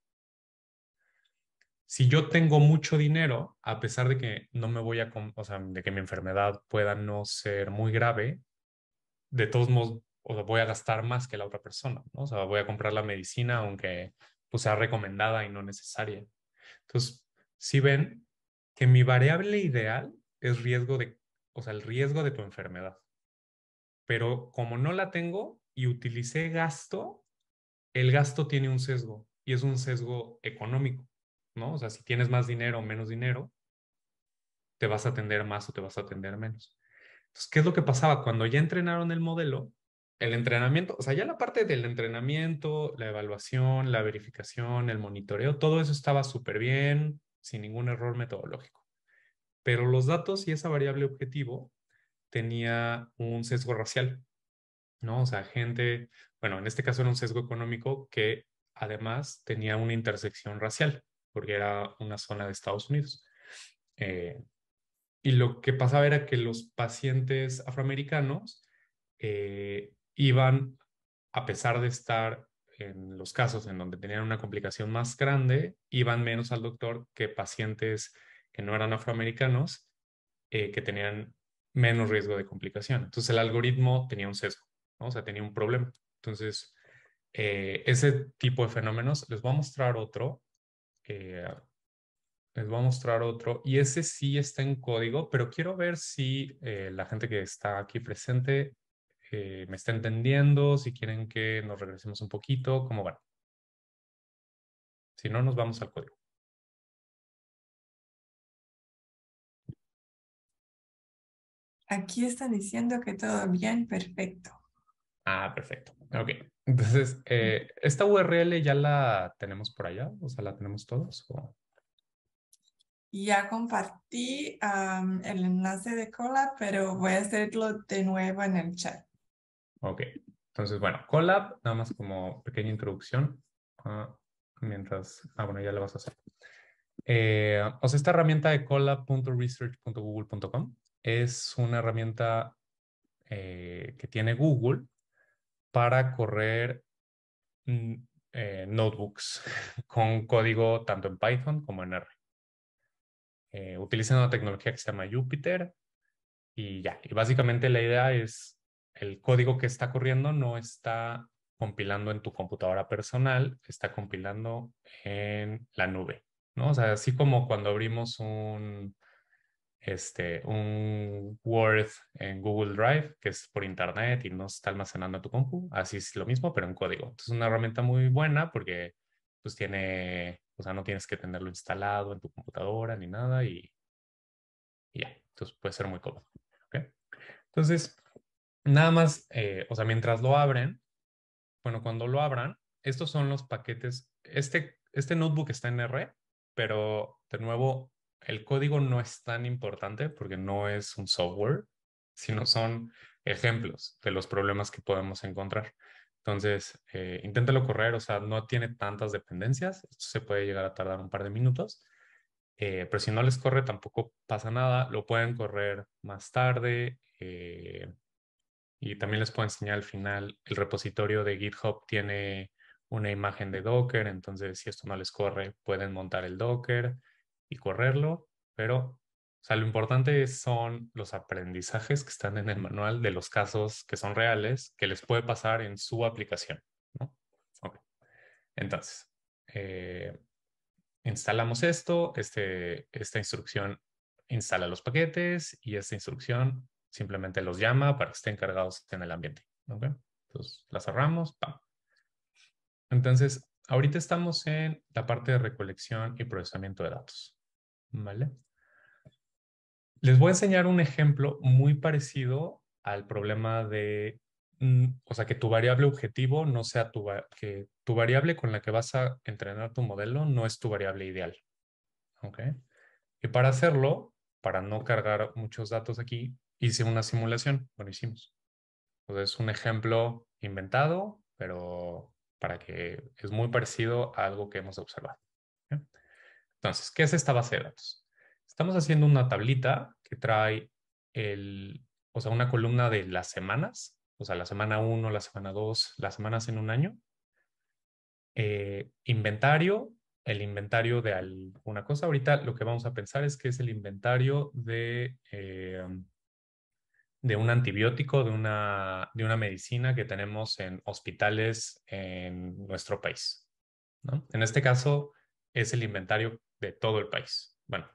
si yo tengo mucho dinero, a pesar de que no me voy a, de que mi enfermedad pueda no ser muy grave, de todos modos voy a gastar más que la otra persona, ¿no? O sea, voy a comprar la medicina aunque pues, sea recomendada y no necesaria. Entonces, si ven que mi variable ideal es riesgo de, o sea, el riesgo de tu enfermedad. Pero como no la tengo y utilicé gasto, el gasto tiene un sesgo y es un sesgo económico. O sea, si tienes más dinero o menos dinero, te vas a atender más o te vas a atender menos. Entonces, ¿qué es lo que pasaba? Cuando ya entrenaron el modelo, el entrenamiento, o sea, ya la parte del entrenamiento, la evaluación, la verificación, el monitoreo, todo eso estaba súper bien, sin ningún error metodológico. Pero los datos y esa variable objetivo tenía un sesgo racial, ¿no? O sea, gente, bueno, en este caso era un sesgo económico que además tenía una intersección racial porque era una zona de Estados Unidos. Eh, y lo que pasaba era que los pacientes afroamericanos eh, iban, a pesar de estar en los casos en donde tenían una complicación más grande, iban menos al doctor que pacientes que no eran afroamericanos, eh, que tenían menos riesgo de complicación. Entonces el algoritmo tenía un sesgo, o sea, tenía un problema. Entonces, ese tipo de fenómenos, les voy a mostrar otro eh, les voy a mostrar otro. Y ese sí está en código, pero quiero ver si eh, la gente que está aquí presente eh, me está entendiendo, si quieren que nos regresemos un poquito, cómo van. Si no, nos vamos al código. Aquí están diciendo que todo bien, perfecto. Ah, perfecto. Ok. Entonces, eh, ¿esta URL ya la tenemos por allá? O sea, ¿la tenemos todos? Ya compartí el enlace de Colab, pero voy a hacerlo de nuevo en el chat. Ok. Entonces, bueno, Colab, nada más como pequeña introducción. Ah, mientras, ah, bueno, ya la vas a hacer. Eh, o sea, esta herramienta de colab.research.google.com es una herramienta eh, que tiene Google para correr mm, eh, notebooks con código tanto en Python como en R. Eh, utilizan una tecnología que se llama Jupyter y ya. Y básicamente la idea es el código que está corriendo no está compilando en tu computadora personal, está compilando en la nube, ¿no? O sea, así como cuando abrimos un, este, un Word en Google Drive, que es por internet y no está almacenando en tu compu. Así es lo mismo, pero en código. Entonces, es una herramienta muy buena porque pues tiene, o sea, no tienes que tenerlo instalado en tu computadora ni nada y, ya. Entonces, puede ser muy cómodo. Entonces, nada más, eh, o sea, mientras lo abren, bueno, cuando lo abran, estos son los paquetes. Este, este notebook está en R, pero de nuevo, el código no es tan importante porque no es un software, sino son ejemplos de los problemas que podemos encontrar. Entonces, eh, inténtalo correr, o sea, no tiene tantas dependencias, esto se puede llegar a tardar un par de minutos, eh, pero si no les corre tampoco pasa nada, lo pueden correr más tarde eh, y también les puedo enseñar al final, el repositorio de GitHub tiene una imagen de Docker, entonces si esto no les corre, pueden montar el Docker, y correrlo, pero lo importante son los aprendizajes que están en el manual de los casos que son reales, que les puede pasar en su aplicación. ¿no? Entonces, eh, instalamos esto, este, esta instrucción instala los paquetes y esta instrucción simplemente los llama para que estén cargados en el ambiente. Entonces, la cerramos. Entonces, ahorita estamos en la parte de recolección y procesamiento de datos. ¿Vale? Les voy a enseñar un ejemplo muy parecido al problema de, mm, o sea, que tu variable objetivo no sea tu, que tu variable con la que vas a entrenar tu modelo no es tu variable ideal. ¿Ok? Y para hacerlo, para no cargar muchos datos aquí, hice una simulación. Bueno, hicimos. Entonces, es un ejemplo inventado, pero para que es muy parecido a algo que hemos observado. Entonces, ¿qué es esta base de datos? Estamos haciendo una tablita que trae el, o sea, una columna de las semanas, o sea, la semana 1, la semana 2, las semanas en un año. Eh, inventario, el inventario de alguna cosa. Ahorita lo que vamos a pensar es que es el inventario de, eh, de un antibiótico, de una, de una medicina que tenemos en hospitales en nuestro país. En este caso, es el inventario de todo el país. Bueno,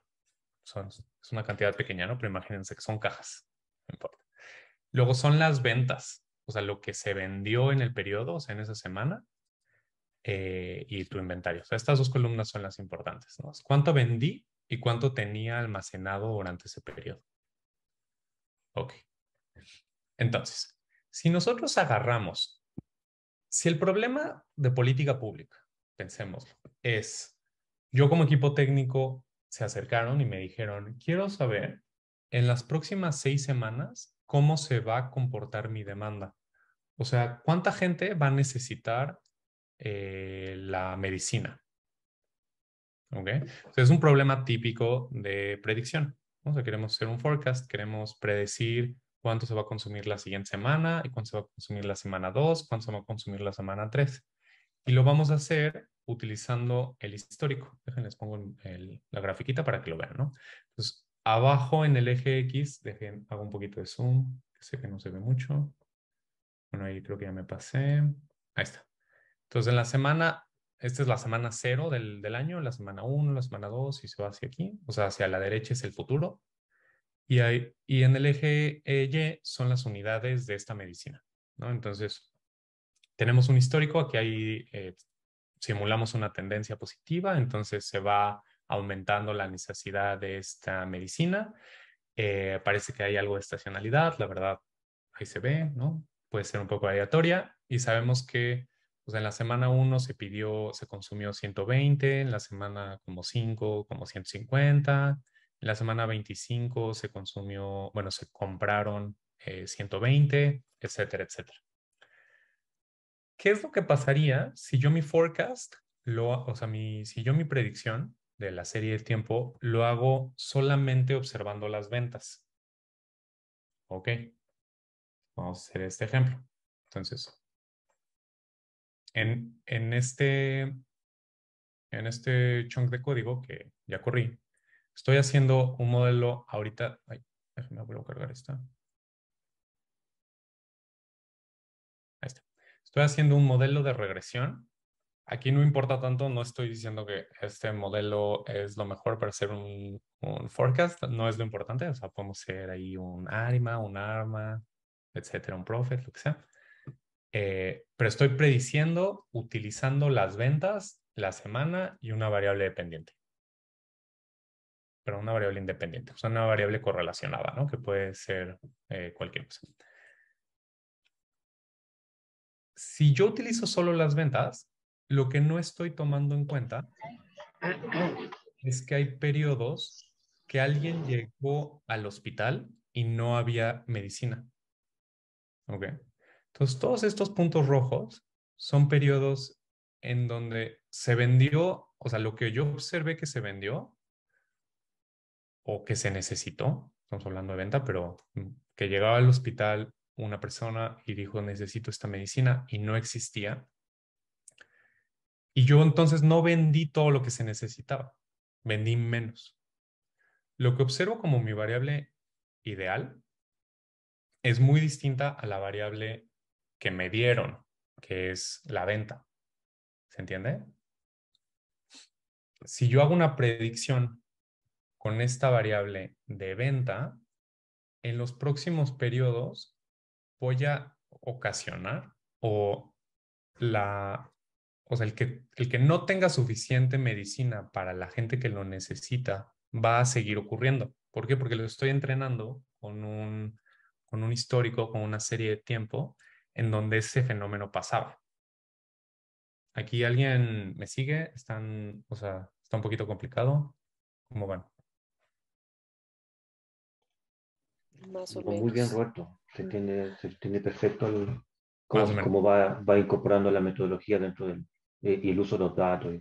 son, es una cantidad pequeña, ¿no? Pero imagínense que son cajas. No importa. Luego son las ventas, o sea, lo que se vendió en el periodo, o sea, en esa semana, eh, y tu inventario. O sea, estas dos columnas son las importantes, ¿no? ¿Cuánto vendí y cuánto tenía almacenado durante ese periodo? Ok. Entonces, si nosotros agarramos, si el problema de política pública, pensemos, es yo como equipo técnico se acercaron y me dijeron, quiero saber en las próximas seis semanas cómo se va a comportar mi demanda. O sea, ¿cuánta gente va a necesitar eh, la medicina? ¿Ok? es un problema típico de predicción. queremos hacer un forecast, queremos predecir cuánto se va a consumir la siguiente semana y cuánto se va a consumir la semana 2, cuánto se va a consumir la semana 3. Y lo vamos a hacer utilizando el histórico. Déjenles pongo la grafiquita para que lo vean, ¿no? Entonces, abajo en el eje X, dejen, hago un poquito de zoom, que sé que no se ve mucho. Bueno, ahí creo que ya me pasé. Ahí está. Entonces, en la semana, esta es la semana cero del, del año, la semana 1, la semana 2, y se va hacia aquí. O sea, hacia la derecha es el futuro. Y, hay, y en el eje eh, Y son las unidades de esta medicina, ¿no? Entonces, tenemos un histórico, aquí hay eh, simulamos una tendencia positiva, entonces se va aumentando la necesidad de esta medicina. Eh, parece que hay algo de estacionalidad, la verdad, ahí se ve, ¿no? Puede ser un poco aleatoria y sabemos que pues, en la semana 1 se pidió, se consumió 120, en la semana como 5, como 150, en la semana 25 se consumió, bueno, se compraron 120, eh, etcétera, etcétera. ¿qué es lo que pasaría si yo mi forecast, lo, o sea, si yo mi predicción de la serie de tiempo lo hago solamente observando las ventas? Ok, vamos a hacer este ejemplo. Entonces, en, este, en este chunk de código que ya corrí, estoy haciendo un modelo ahorita, ay, déjame volver a cargar esta. estoy haciendo un modelo de regresión. Aquí no importa tanto, no estoy diciendo que este modelo es lo mejor para hacer un, forecast, no es lo importante, o sea, podemos ser ahí un arma, un ARMA, etcétera, un profit, lo que sea. Eh, pero estoy prediciendo utilizando las ventas, la semana y una variable dependiente. Pero una variable independiente, o sea, una variable correlacionada, ¿no? Que puede ser eh, cualquier cosa si yo utilizo solo las ventas, lo que no estoy tomando en cuenta es que hay periodos que alguien llegó al hospital y no había medicina. ¿Ok? Entonces, todos estos puntos rojos son periodos en donde se vendió, o sea, lo que yo observé que se vendió o que se necesitó, estamos hablando de venta, pero que llegaba al hospital una persona y dijo, necesito esta medicina y no existía. Y yo entonces no vendí todo lo que se necesitaba, vendí menos. Lo que observo como mi variable ideal es muy distinta a la variable que me dieron, que es la venta. ¿Se entiende? Si yo hago una predicción con esta variable de venta, en los próximos periodos voy a ocasionar o la o sea, el que, el que no tenga suficiente medicina para la gente que lo necesita va a seguir ocurriendo. ¿Por qué? Porque lo estoy entrenando con un, con un histórico, con una serie de tiempo en donde ese fenómeno pasaba. Aquí alguien me sigue, están, o sea, está un poquito complicado. ¿Cómo van? Más o menos. Muy bien, Roberto. Mm. se tiene, tiene perfecto cómo, va, incorporando la metodología dentro del eh, y el uso de los datos.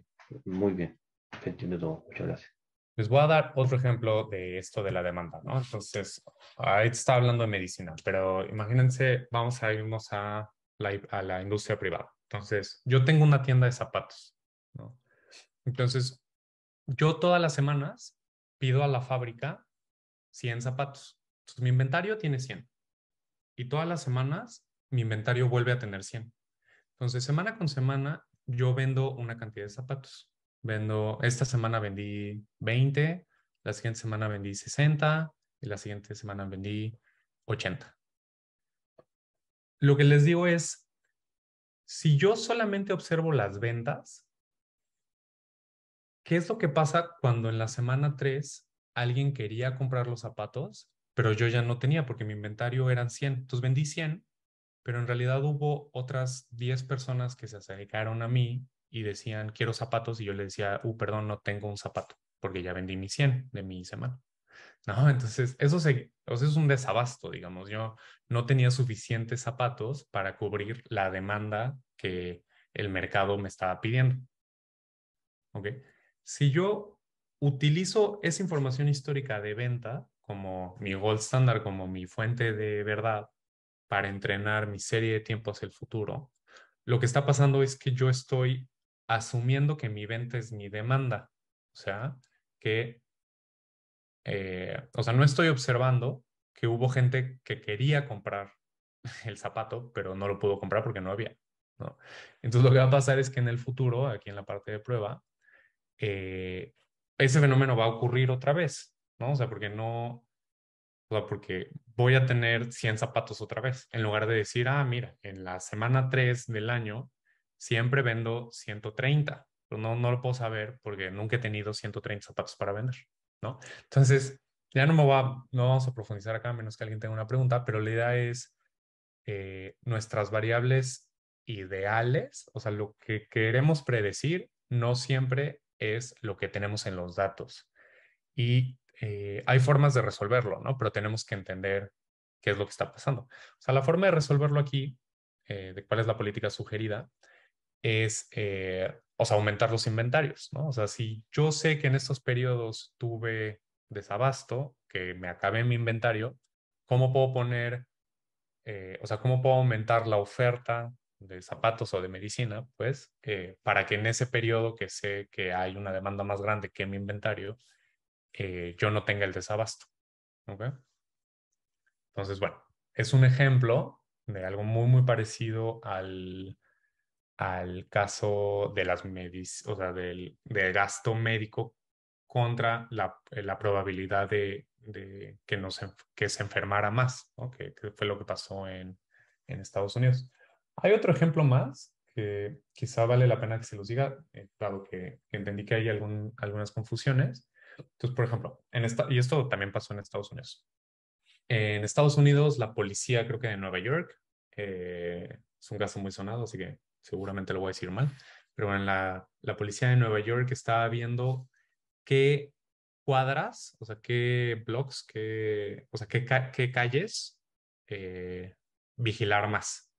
Muy bien, se entiende todo. Muchas gracias. Les voy a dar otro ejemplo de esto de la demanda, Entonces, ahí está hablando de medicina, pero imagínense, vamos a irnos a la, a la industria privada. Entonces, yo tengo una tienda de zapatos, Entonces, yo todas las semanas pido a la fábrica 100 zapatos. Entonces, mi inventario tiene 100 y todas las semanas mi inventario vuelve a tener 100. Entonces, semana con semana, yo vendo una cantidad de zapatos. Vendo, esta semana vendí 20, la siguiente semana vendí 60 y la siguiente semana vendí 80. Lo que les digo es, si yo solamente observo las ventas, ¿qué es lo que pasa cuando en la semana 3 alguien quería comprar los zapatos pero yo ya no tenía porque mi inventario eran 100. Entonces vendí 100, pero en realidad hubo otras 10 personas que se acercaron a mí y decían, quiero zapatos, y yo le decía, uh, perdón, no tengo un zapato, porque ya vendí mi 100 de mi semana. No, entonces eso, es un desabasto, digamos. Yo no tenía suficientes zapatos para cubrir la demanda que el mercado me estaba pidiendo. ¿Ok? Si yo utilizo esa información histórica de venta como mi gold standard, como mi fuente de verdad para entrenar mi serie de tiempos el futuro, lo que está pasando es que yo estoy asumiendo que mi venta es mi demanda. O sea, que, eh, o sea, no estoy observando que hubo gente que quería comprar el zapato, pero no lo pudo comprar porque no había. Entonces lo que va a pasar es que en el futuro, aquí en la parte de prueba, eh, ese fenómeno va a ocurrir otra vez. ¿no? O sea, porque no, o sea, porque voy a tener 100 zapatos otra vez, en lugar de decir, ah, mira, en la semana 3 del año siempre vendo 130, pero pues no, no lo puedo saber porque nunca he tenido 130 zapatos para vender, ¿no? Entonces, ya no me va, no vamos a profundizar acá, a menos que alguien tenga una pregunta, pero la idea es eh, nuestras variables ideales, o sea, lo que queremos predecir no siempre es lo que tenemos en los datos. Y eh, hay formas de resolverlo, ¿no? Pero tenemos que entender qué es lo que está pasando. O sea, la forma de resolverlo aquí, eh, de cuál es la política sugerida, es, eh, o sea, aumentar los inventarios, ¿no? O sea, si yo sé que en estos periodos tuve desabasto, que me acabé mi inventario, ¿cómo puedo poner, o sea, cómo puedo aumentar la oferta de zapatos o de medicina, pues, para que en ese periodo que sé que hay una demanda más grande que mi inventario, eh, yo no tenga el desabasto. Entonces, bueno, es un ejemplo de algo muy, muy parecido al, al caso de las medis, o sea, del, gasto médico contra la, probabilidad de, que, nos, se enfermara más, ¿no? que, fue lo que pasó en, Estados Unidos. Hay otro ejemplo más que quizá vale la pena que se los diga, eh, dado que, entendí que hay algunas confusiones, entonces, por ejemplo, en y esto también pasó en Estados Unidos. En Estados Unidos, la policía, creo que de Nueva York, eh, es un caso muy sonado, así que seguramente lo voy a decir mal, pero en la, la policía de Nueva York estaba viendo qué cuadras, o sea, qué blocks, qué, o sea, qué, qué calles eh, vigilar más.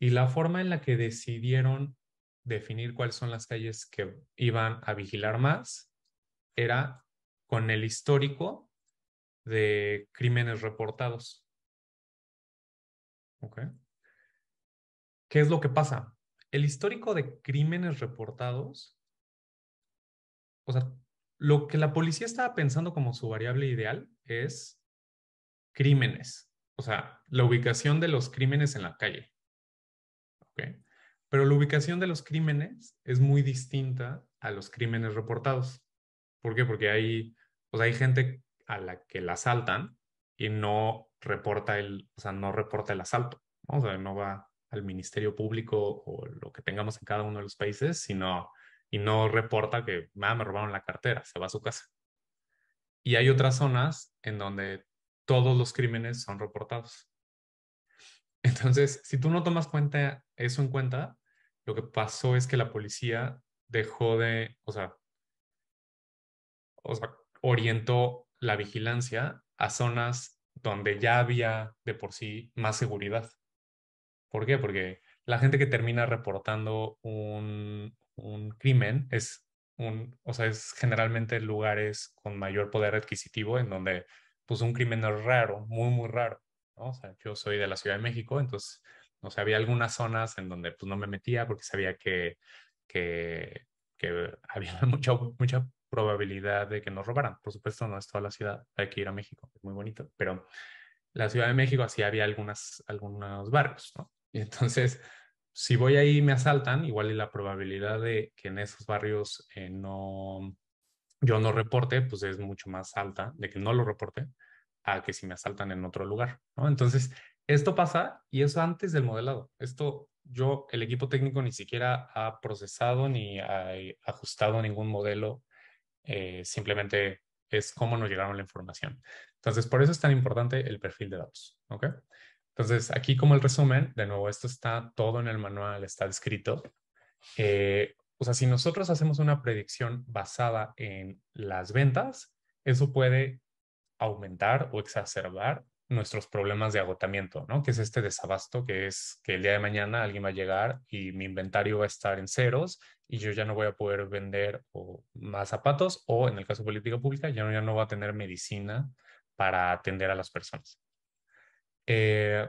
Y la forma en la que decidieron definir cuáles son las calles que iban a vigilar más era con el histórico de crímenes reportados. ¿Qué es lo que pasa? El histórico de crímenes reportados, o sea, lo que la policía estaba pensando como su variable ideal es crímenes, o sea, la ubicación de los crímenes en la calle. Pero la ubicación de los crímenes es muy distinta a los crímenes reportados. ¿Por qué? Porque hay, pues hay gente a la que la asaltan y no reporta el, o sea, no reporta el asalto. O sea, no va al Ministerio Público o lo que tengamos en cada uno de los países, sino y no reporta que ah, me robaron la cartera, se va a su casa. Y hay otras zonas en donde todos los crímenes son reportados. Entonces, si tú no tomas cuenta eso en cuenta, lo que pasó es que la policía dejó de, o sea, o sea, orientó la vigilancia a zonas donde ya había de por sí más seguridad. ¿Por qué? Porque la gente que termina reportando un, crimen es un, o sea, es generalmente lugares con mayor poder adquisitivo en donde pues un crimen es raro, muy, muy raro. O sea, yo soy de la Ciudad de México, entonces, no sé, había algunas zonas en donde pues no me metía porque sabía que, que, había mucha, mucha probabilidad de que nos robaran. Por supuesto, no es toda la ciudad, hay que ir a México, es muy bonito, pero la Ciudad de México así había algunas, algunos barrios, ¿no? Y entonces, si voy ahí y me asaltan, igual y la probabilidad de que en esos barrios eh, no, yo no reporte, pues es mucho más alta de que no lo reporte a que si me asaltan en otro lugar, ¿no? Entonces, esto pasa y eso antes del modelado. Esto yo, el equipo técnico ni siquiera ha procesado ni ha eh, ajustado ningún modelo eh, simplemente es cómo nos llegaron la información. Entonces, por eso es tan importante el perfil de datos. Entonces, aquí como el resumen, de nuevo, esto está todo en el manual, está descrito. Eh, o sea, si nosotros hacemos una predicción basada en las ventas, eso puede aumentar o exacerbar nuestros problemas de agotamiento, ¿no? Que es este desabasto, que es que el día de mañana alguien va a llegar y mi inventario va a estar en ceros y yo ya no voy a poder vender o, más zapatos o, en el caso de política pública, ya no, ya no va a tener medicina para atender a las personas. Eh,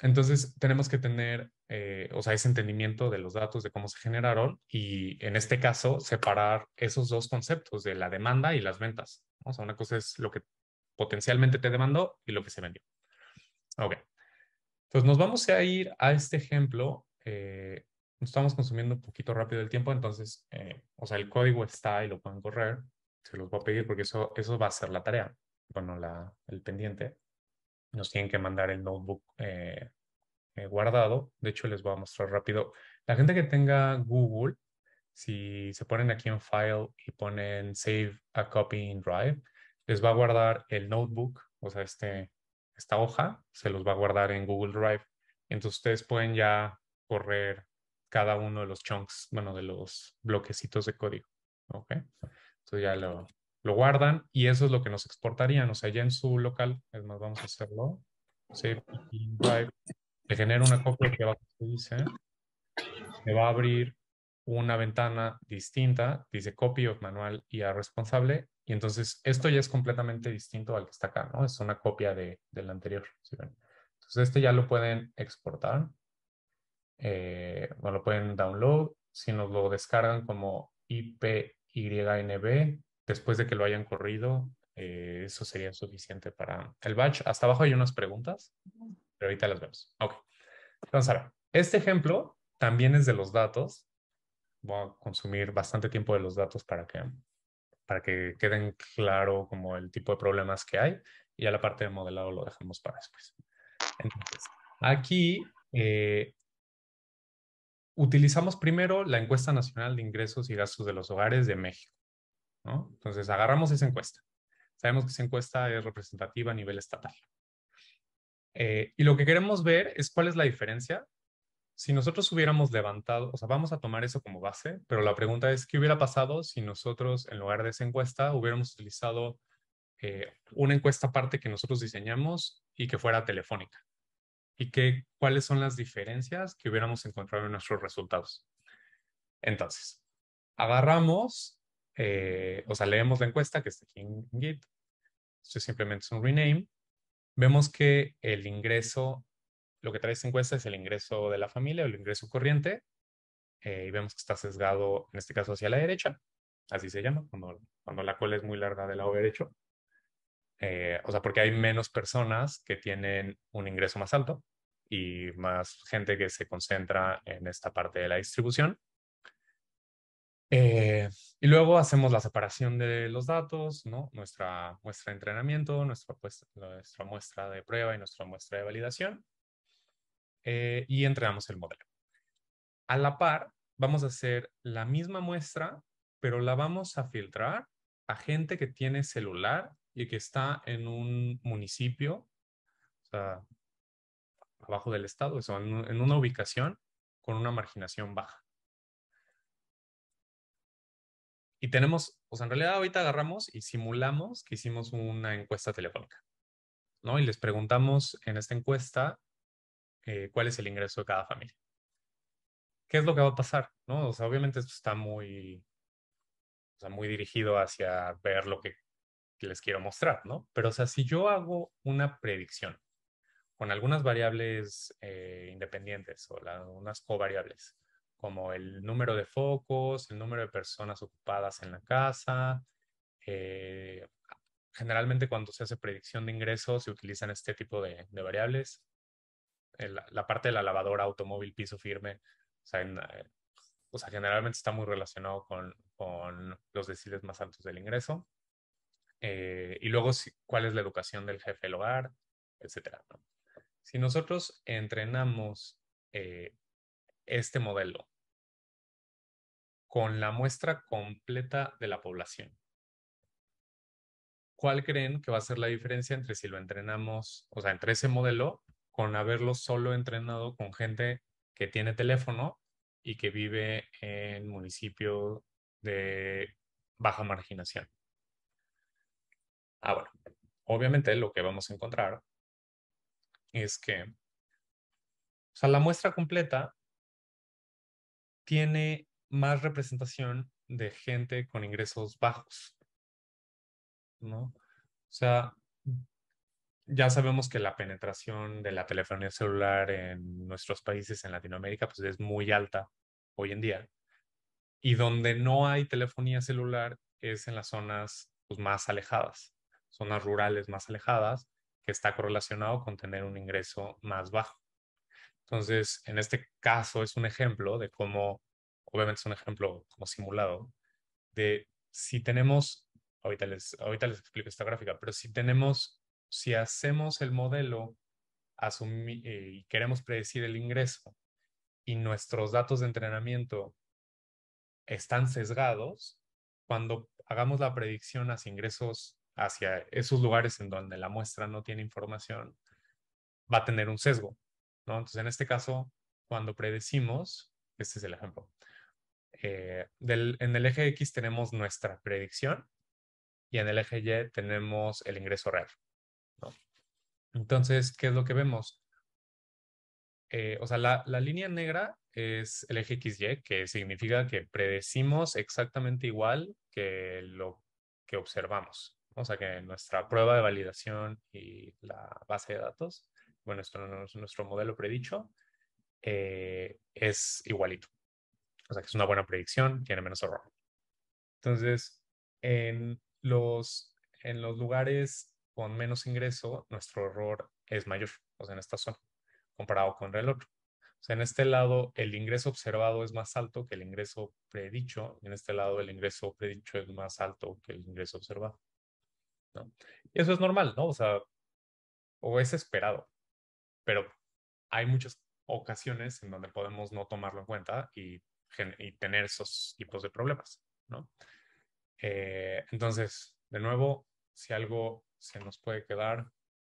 entonces, tenemos que tener, eh, o sea, ese entendimiento de los datos, de cómo se generaron y, en este caso, separar esos dos conceptos de la demanda y las ventas. O sea, una cosa es lo que potencialmente te demandó y lo que se vendió. Ok. Entonces nos vamos a ir a este ejemplo. Eh, estamos consumiendo un poquito rápido el tiempo, entonces, eh, o sea, el código está y lo pueden correr. Se los voy a pedir porque eso, eso va a ser la tarea. Bueno, la, el pendiente. Nos tienen que mandar el notebook eh, guardado. De hecho, les voy a mostrar rápido. La gente que tenga Google, si se ponen aquí en File y ponen Save a Copy in Drive, les va a guardar el notebook, o sea, este, esta hoja, se los va a guardar en Google Drive. Entonces ustedes pueden ya correr cada uno de los chunks, bueno, de los bloquecitos de código. ¿Ok? Entonces ya lo, guardan y eso es lo que nos exportarían. O sea, ya en su local, es más, vamos a hacerlo. Save in Drive. Le genera una copia que va, dice, va a abrir una ventana distinta, dice copy of manual y a responsable, y entonces esto ya es completamente distinto al que está acá, ¿no? Es una copia del anterior. ven? Entonces este ya lo pueden exportar, eh, lo pueden download, si nos lo descargan como IPYNB, después de que lo hayan corrido, eh, eso sería suficiente para el batch. Hasta abajo hay unas preguntas, pero ahorita las vemos. Ok. Entonces, ahora, este ejemplo también es de los datos. Voy a consumir bastante tiempo de los datos para que para que queden claro como el tipo de problemas que hay y a la parte de modelado lo dejamos para después. Entonces, aquí eh, utilizamos primero la encuesta nacional de ingresos y gastos de los hogares de México. Entonces, agarramos esa encuesta. Sabemos que esa encuesta es representativa a nivel estatal. Eh, y lo que queremos ver es cuál es la diferencia si nosotros hubiéramos levantado, o sea, vamos a tomar eso como base, pero la pregunta es, ¿qué hubiera pasado si nosotros, en lugar de esa encuesta, hubiéramos utilizado eh, una encuesta aparte que nosotros diseñamos y que fuera telefónica? ¿Y qué, cuáles son las diferencias que hubiéramos encontrado en nuestros resultados? Entonces, agarramos, eh, o sea, leemos la encuesta que está aquí en Git. Esto simplemente es un rename. Vemos que el ingreso lo que traes esta encuesta es el ingreso de la familia, o el ingreso corriente, eh, y vemos que está sesgado, en este caso, hacia la derecha, así se llama, cuando, cuando la cola es muy larga del lado derecho. Eh, o sea, porque hay menos personas que tienen un ingreso más alto y más gente que se concentra en esta parte de la distribución. Eh, y luego hacemos la separación de los datos, ¿no? nuestra muestra de entrenamiento, nuestra, pues, nuestra muestra de prueba y nuestra muestra de validación. Eh, y entregamos el modelo. A la par, vamos a hacer la misma muestra, pero la vamos a filtrar a gente que tiene celular y que está en un municipio, o sea, abajo del estado, o sea, en una ubicación con una marginación baja. Y tenemos, o sea, en realidad ahorita agarramos y simulamos que hicimos una encuesta telefónica, ¿no? Y les preguntamos en esta encuesta eh, cuál es el ingreso de cada familia. ¿Qué es lo que va a pasar? ¿No? obviamente esto está muy, o muy dirigido hacia ver lo que les quiero mostrar, ¿no? Pero, o sea, si yo hago una predicción con algunas variables eh, independientes o la, unas covariables, como el número de focos, el número de personas ocupadas en la casa, eh, generalmente cuando se hace predicción de ingresos se utilizan este tipo de variables, la parte de la lavadora, automóvil, piso firme, o sea, eh, generalmente está muy relacionado con, los deciles más altos del ingreso. Eh, y luego, cuál es la educación del jefe del hogar, etcétera. Si nosotros entrenamos eh, este modelo con la muestra completa de la población, ¿cuál creen que va a ser la diferencia entre si lo entrenamos, o sea, entre ese modelo con haberlo solo entrenado con gente que tiene teléfono y que vive en municipio de baja marginación. Ahora, obviamente lo que vamos a encontrar es que o sea, la muestra completa tiene más representación de gente con ingresos bajos, ¿no? O sea, ya sabemos que la penetración de la telefonía celular en nuestros países en Latinoamérica pues es muy alta hoy en día. Y donde no hay telefonía celular es en las zonas pues, más alejadas, zonas rurales más alejadas, que está correlacionado con tener un ingreso más bajo. Entonces, en este caso es un ejemplo de cómo, obviamente es un ejemplo como simulado, de si tenemos, ahorita les, ahorita les explico esta gráfica, pero si tenemos si hacemos el modelo eh, y queremos predecir el ingreso y nuestros datos de entrenamiento están sesgados, cuando hagamos la predicción hacia ingresos, hacia esos lugares en donde la muestra no tiene información, va a tener un sesgo. Entonces, en este caso, cuando predecimos, este es el ejemplo, eh, en el eje X tenemos nuestra predicción y en el eje Y tenemos el ingreso real. Entonces, ¿qué es lo que vemos? Eh, o sea, la, la, línea negra es el eje XY, que significa que predecimos exactamente igual que lo que observamos. O sea, que nuestra prueba de validación y la base de datos, bueno, es nuestro modelo predicho, eh, es igualito. O sea, que es una buena predicción, tiene menos error. Entonces, en los, en los lugares con menos ingreso, nuestro error es mayor, o sea, en esta zona, comparado con el otro. O sea, en este lado el ingreso observado es más alto que el ingreso predicho, y en este lado el ingreso predicho es más alto que el ingreso observado. ¿no? Y eso es normal, ¿no? O sea, o es esperado, pero hay muchas ocasiones en donde podemos no tomarlo en cuenta y, y tener esos tipos de problemas, ¿no? Eh, entonces, de nuevo, si algo se nos puede quedar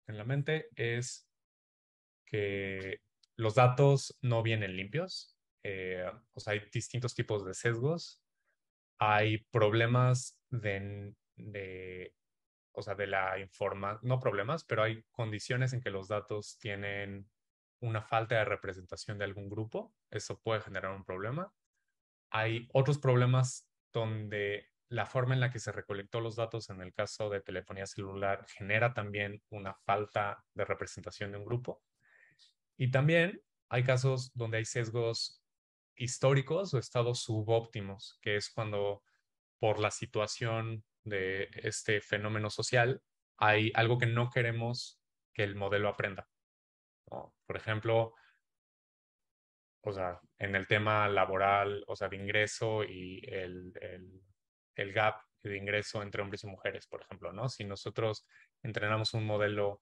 en la mente es que los datos no vienen limpios. Eh, o sea, hay distintos tipos de sesgos. Hay problemas de, o sea, de la informa... no problemas, pero hay condiciones en que los datos tienen una falta de representación de algún grupo. Eso puede generar un problema. Hay otros problemas donde la forma en la que se recolectó los datos en el caso de telefonía celular genera también una falta de representación de un grupo. Y también hay casos donde hay sesgos históricos o estados subóptimos, que es cuando por la situación de este fenómeno social hay algo que no queremos que el modelo aprenda. Por ejemplo, o sea, en el tema laboral, o sea, de ingreso y el el gap de ingreso entre hombres y mujeres, por ejemplo, ¿no? Si nosotros entrenamos un modelo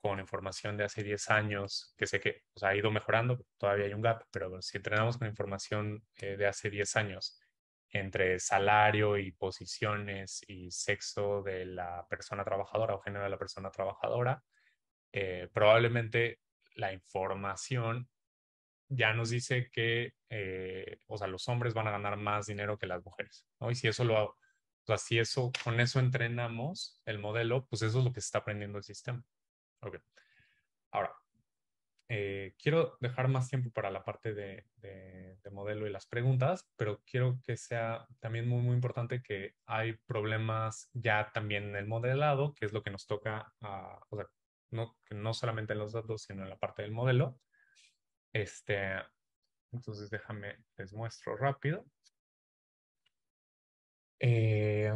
con información de hace 10 años, que sé que pues, ha ido mejorando, todavía hay un gap, pero si entrenamos con información eh, de hace 10 años entre salario y posiciones y sexo de la persona trabajadora o género de la persona trabajadora, eh, probablemente la información ya nos dice que, eh, o sea, los hombres van a ganar más dinero que las mujeres, ¿no? Y si eso lo, o sea, si eso, con eso entrenamos el modelo, pues eso es lo que se está aprendiendo el sistema. Ahora, eh, quiero dejar más tiempo para la parte de, modelo y las preguntas, pero quiero que sea también muy, muy importante que hay problemas ya también en el modelado, que es lo que nos toca, o sea, no, no solamente en los datos, sino en la parte del modelo. Este, entonces déjame, les muestro rápido. Eh,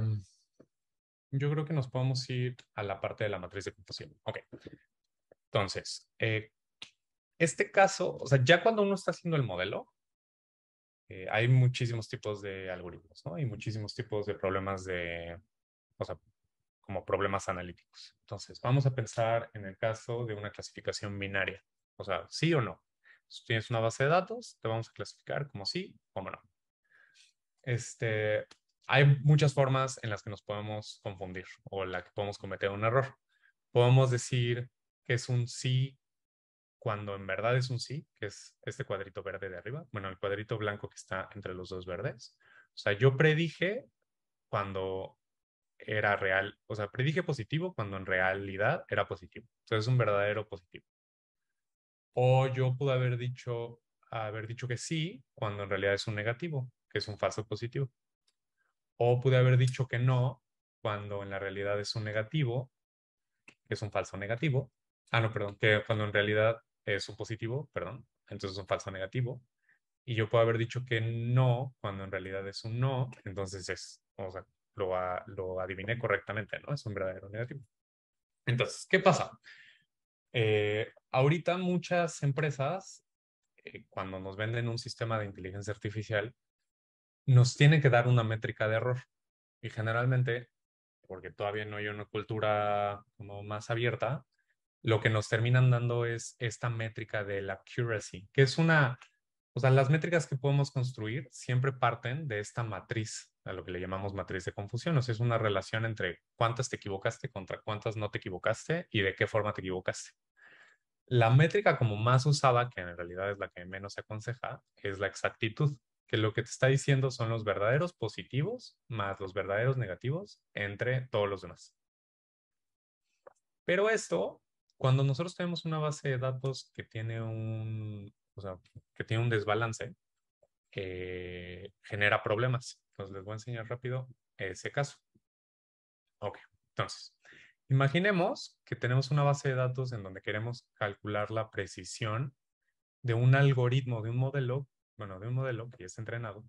yo creo que nos podemos ir a la parte de la matriz de computación. Ok. Entonces, eh, este caso, o sea, ya cuando uno está haciendo el modelo, eh, hay muchísimos tipos de algoritmos, ¿no? y muchísimos tipos de problemas de, o sea, como problemas analíticos. Entonces, vamos a pensar en el caso de una clasificación binaria, o sea, sí o no. Si tienes una base de datos, te vamos a clasificar como sí, como no. Este, hay muchas formas en las que nos podemos confundir o en las que podemos cometer un error. Podemos decir que es un sí cuando en verdad es un sí, que es este cuadrito verde de arriba, bueno, el cuadrito blanco que está entre los dos verdes. O sea, yo predije cuando era real, o sea, predije positivo cuando en realidad era positivo. Entonces es un verdadero positivo. O yo pude haber dicho, haber dicho que sí, cuando en realidad es un negativo, que es un falso positivo. O pude haber dicho que no, cuando en la realidad es un negativo, que es un falso negativo. Ah, no, perdón, que cuando en realidad es un positivo, perdón, entonces es un falso negativo. Y yo pude haber dicho que no, cuando en realidad es un no, entonces es, o lo, lo adiviné correctamente, ¿no? Es un verdadero negativo. Entonces, ¿qué pasa? Eh, ahorita muchas empresas, eh, cuando nos venden un sistema de inteligencia artificial, nos tienen que dar una métrica de error. Y generalmente, porque todavía no hay una cultura como más abierta, lo que nos terminan dando es esta métrica de la accuracy, que es una, o sea, las métricas que podemos construir siempre parten de esta matriz a lo que le llamamos matriz de confusión. O sea, es una relación entre cuántas te equivocaste contra cuántas no te equivocaste y de qué forma te equivocaste. La métrica como más usada, que en realidad es la que menos se aconseja, es la exactitud, que lo que te está diciendo son los verdaderos positivos más los verdaderos negativos entre todos los demás. Pero esto, cuando nosotros tenemos una base de datos que tiene un, o sea, que tiene un desbalance, eh, genera problemas. Pues, les voy a enseñar rápido ese caso. Ok, entonces, imaginemos que tenemos una base de datos en donde queremos calcular la precisión de un algoritmo, de un modelo, bueno, de un modelo que es entrenado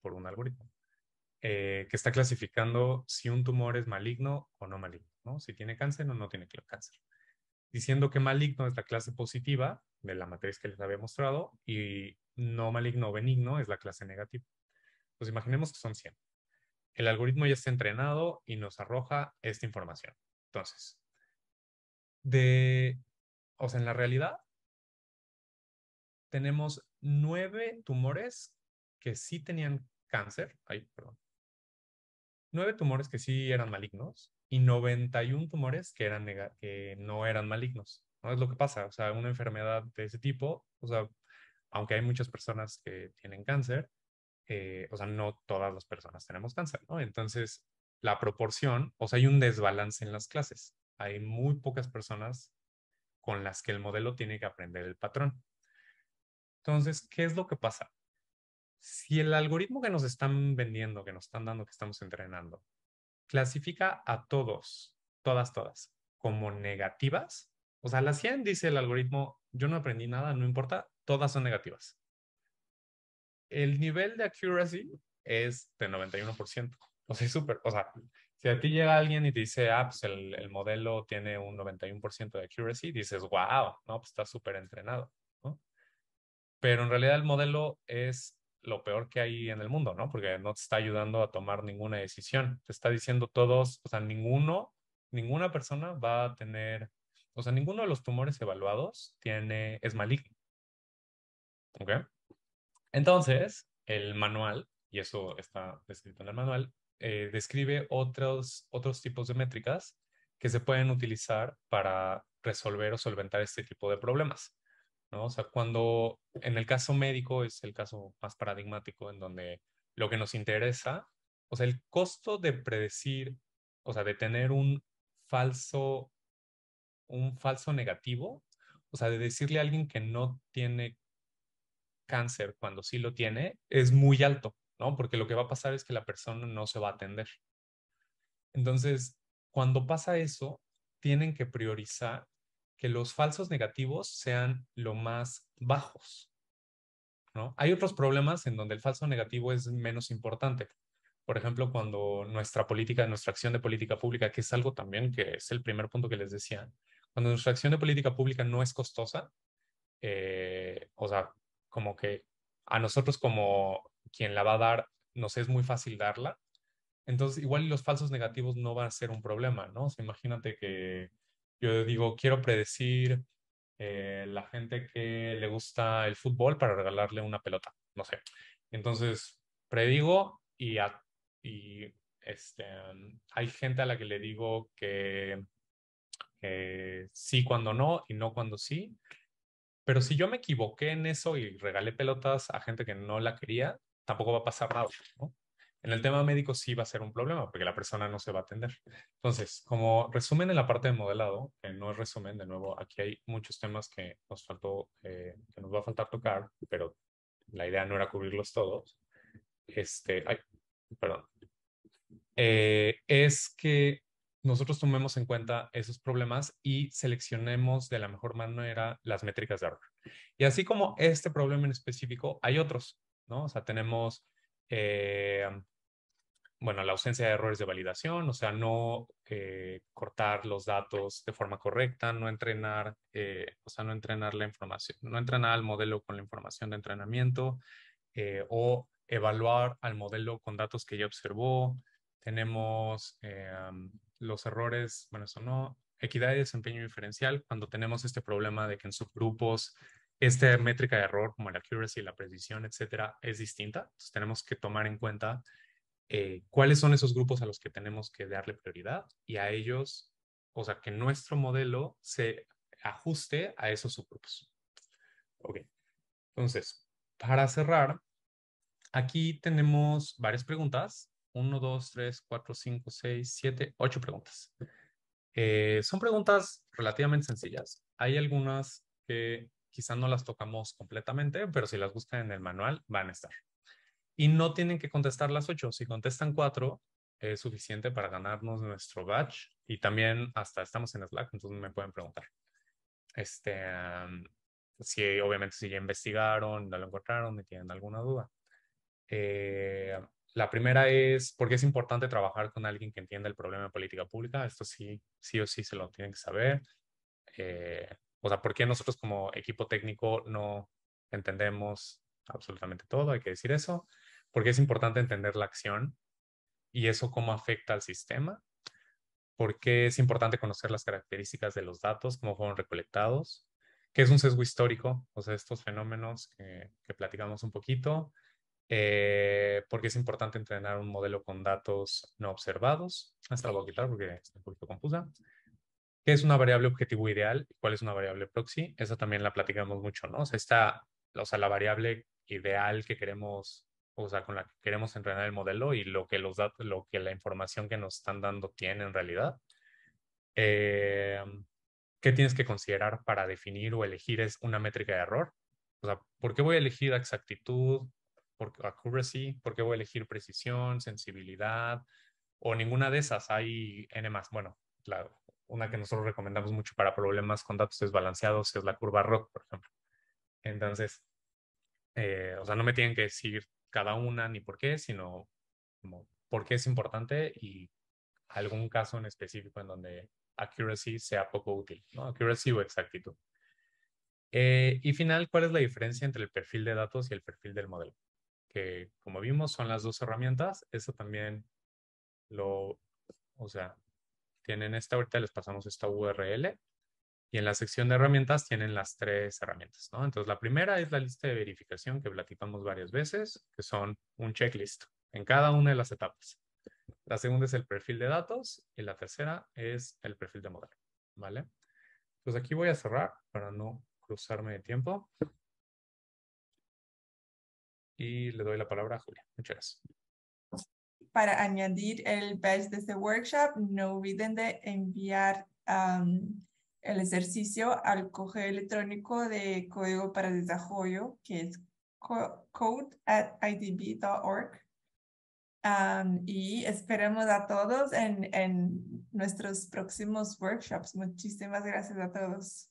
por un algoritmo, eh, que está clasificando si un tumor es maligno o no maligno, ¿no? si tiene cáncer o no tiene cáncer. Diciendo que maligno es la clase positiva de la matriz que les había mostrado y no maligno o benigno es la clase negativa pues imaginemos que son 100. El algoritmo ya está entrenado y nos arroja esta información. Entonces, de, o sea, en la realidad, tenemos nueve tumores que sí tenían cáncer, ay, perdón, nueve tumores que sí eran malignos y 91 tumores que, eran que no eran malignos. ¿no? Es lo que pasa, o sea, una enfermedad de ese tipo, o sea, aunque hay muchas personas que tienen cáncer, eh, o sea, no todas las personas tenemos cáncer, ¿no? Entonces, la proporción, o sea, hay un desbalance en las clases. Hay muy pocas personas con las que el modelo tiene que aprender el patrón. Entonces, ¿qué es lo que pasa? Si el algoritmo que nos están vendiendo, que nos están dando, que estamos entrenando, clasifica a todos, todas, todas, como negativas, o sea, las 100 dice el algoritmo, yo no aprendí nada, no importa, todas son negativas el nivel de accuracy es de 91%. O sea, súper, o sea, si a ti llega alguien y te dice, ah, pues el, modelo tiene un 91% de accuracy, dices, wow, no, pues está súper entrenado, ¿no? Pero en realidad el modelo es lo peor que hay en el mundo, ¿no? Porque no te está ayudando a tomar ninguna decisión. Te está diciendo todos, o sea, ninguno, ninguna persona va a tener, o sea, ninguno de los tumores evaluados tiene, es maligno. ¿Ok? Entonces, el manual, y eso está descrito en el manual, eh, describe otros, otros tipos de métricas que se pueden utilizar para resolver o solventar este tipo de problemas. O sea, cuando en el caso médico es el caso más paradigmático en donde lo que nos interesa, o sea, el costo de predecir, o sea, de tener un falso, un falso negativo, o sea, de decirle a alguien que no tiene cáncer cuando sí lo tiene es muy alto, ¿no? Porque lo que va a pasar es que la persona no se va a atender. Entonces, cuando pasa eso, tienen que priorizar que los falsos negativos sean lo más bajos, ¿no? Hay otros problemas en donde el falso negativo es menos importante. Por ejemplo, cuando nuestra política, nuestra acción de política pública, que es algo también que es el primer punto que les decía, cuando nuestra acción de política pública no es costosa, eh, o sea, como que a nosotros como quien la va a dar, nos es muy fácil darla. Entonces, igual los falsos negativos no van a ser un problema, ¿no? O sea, imagínate que yo digo, quiero predecir eh, la gente que le gusta el fútbol para regalarle una pelota, no sé. Entonces, predigo y, este, hay gente a la que le digo que sí cuando no y no cuando sí. Pero si yo me equivoqué en eso y regalé pelotas a gente que no la quería, tampoco va a pasar nada. En el tema médico sí va a ser un problema porque la persona no se va a atender. Entonces, como resumen en la parte de modelado, que no es resumen, de nuevo, aquí hay muchos temas que nos faltó, eh, que nos va a faltar tocar, pero la idea no era cubrirlos todos. Este, ay, perdón. Eh, es que nosotros tomemos en cuenta esos problemas y seleccionemos de la mejor manera las métricas de error. Y así como este problema en específico, hay otros, ¿no? O sea, tenemos, eh, bueno, la ausencia de errores de validación, o sea, no eh, cortar los datos de forma correcta, no entrenar, eh, o sea, no entrenar la información, no entrenar al modelo con la información de entrenamiento o evaluar al modelo con datos que ya observó. Tenemos los errores, bueno, eso no, equidad y desempeño diferencial, cuando tenemos este problema de que en subgrupos esta métrica de error, como la accuracy, la precisión, etcétera, es distinta. Entonces tenemos que tomar en cuenta eh, cuáles son esos grupos a los que tenemos que darle prioridad y a ellos, o sea, que nuestro modelo se ajuste a esos subgrupos. Ok, entonces, para cerrar, aquí tenemos varias preguntas 1, 2, 3, 4, 5, 6, 7, 8 preguntas. Eh, son preguntas relativamente sencillas. Hay algunas que quizá no las tocamos completamente, pero si las buscan en el manual van a estar. Y no tienen que contestar las 8. Si contestan 4, es suficiente para ganarnos nuestro batch. Y también hasta estamos en Slack, entonces me pueden preguntar. Este, si obviamente si ya investigaron, ya lo encontraron y tienen alguna duda. Eh, la primera es ¿por qué es importante trabajar con alguien que entienda el problema de política pública. Esto sí, sí o sí se lo tienen que saber. Eh, o sea, ¿por qué nosotros como equipo técnico no entendemos absolutamente todo? Hay que decir eso. Porque es importante entender la acción y eso cómo afecta al sistema. Porque es importante conocer las características de los datos, cómo fueron recolectados, ¿Qué es un sesgo histórico, o sea, estos fenómenos que, que platicamos un poquito, eh, porque es importante entrenar un modelo con datos no observados. Esta la voy a quitar porque está un poquito confusa. ¿Qué es una variable objetivo ideal? ¿Cuál es una variable proxy? Esa también la platicamos mucho, ¿no? O sea, esta, o la variable ideal que queremos, o sea, con la que queremos entrenar el modelo y lo que los datos, lo que la información que nos están dando tiene en realidad. Eh, ¿Qué tienes que considerar para definir o elegir es una métrica de error? O sea, ¿por qué voy a elegir exactitud, por, accuracy, ¿por qué voy a elegir precisión, sensibilidad o ninguna de esas? Hay N más. Bueno, claro, una que nosotros recomendamos mucho para problemas con datos desbalanceados es la curva ROC, por ejemplo. Entonces, eh, o sea, no me tienen que decir cada una ni por qué, sino por qué es importante y algún caso en específico en donde accuracy sea poco útil, ¿no? Accuracy o exactitud. Eh, y final, ¿cuál es la diferencia entre el perfil de datos y el perfil del modelo? que como vimos son las dos herramientas, eso también lo, o sea, tienen esta, ahorita les pasamos esta URL y en la sección de herramientas tienen las tres herramientas, ¿no? Entonces la primera es la lista de verificación que platicamos varias veces, que son un checklist en cada una de las etapas. La segunda es el perfil de datos y la tercera es el perfil de modelo, ¿vale? entonces pues, aquí voy a cerrar para no cruzarme de tiempo. Y le doy la palabra a Julia. Muchas gracias. Para añadir el badge de este workshop, no olviden de enviar el ejercicio al correo electrónico de Código para Desarrollo, que es code y esperemos a todos en, en nuestros próximos workshops. Muchísimas gracias a todos.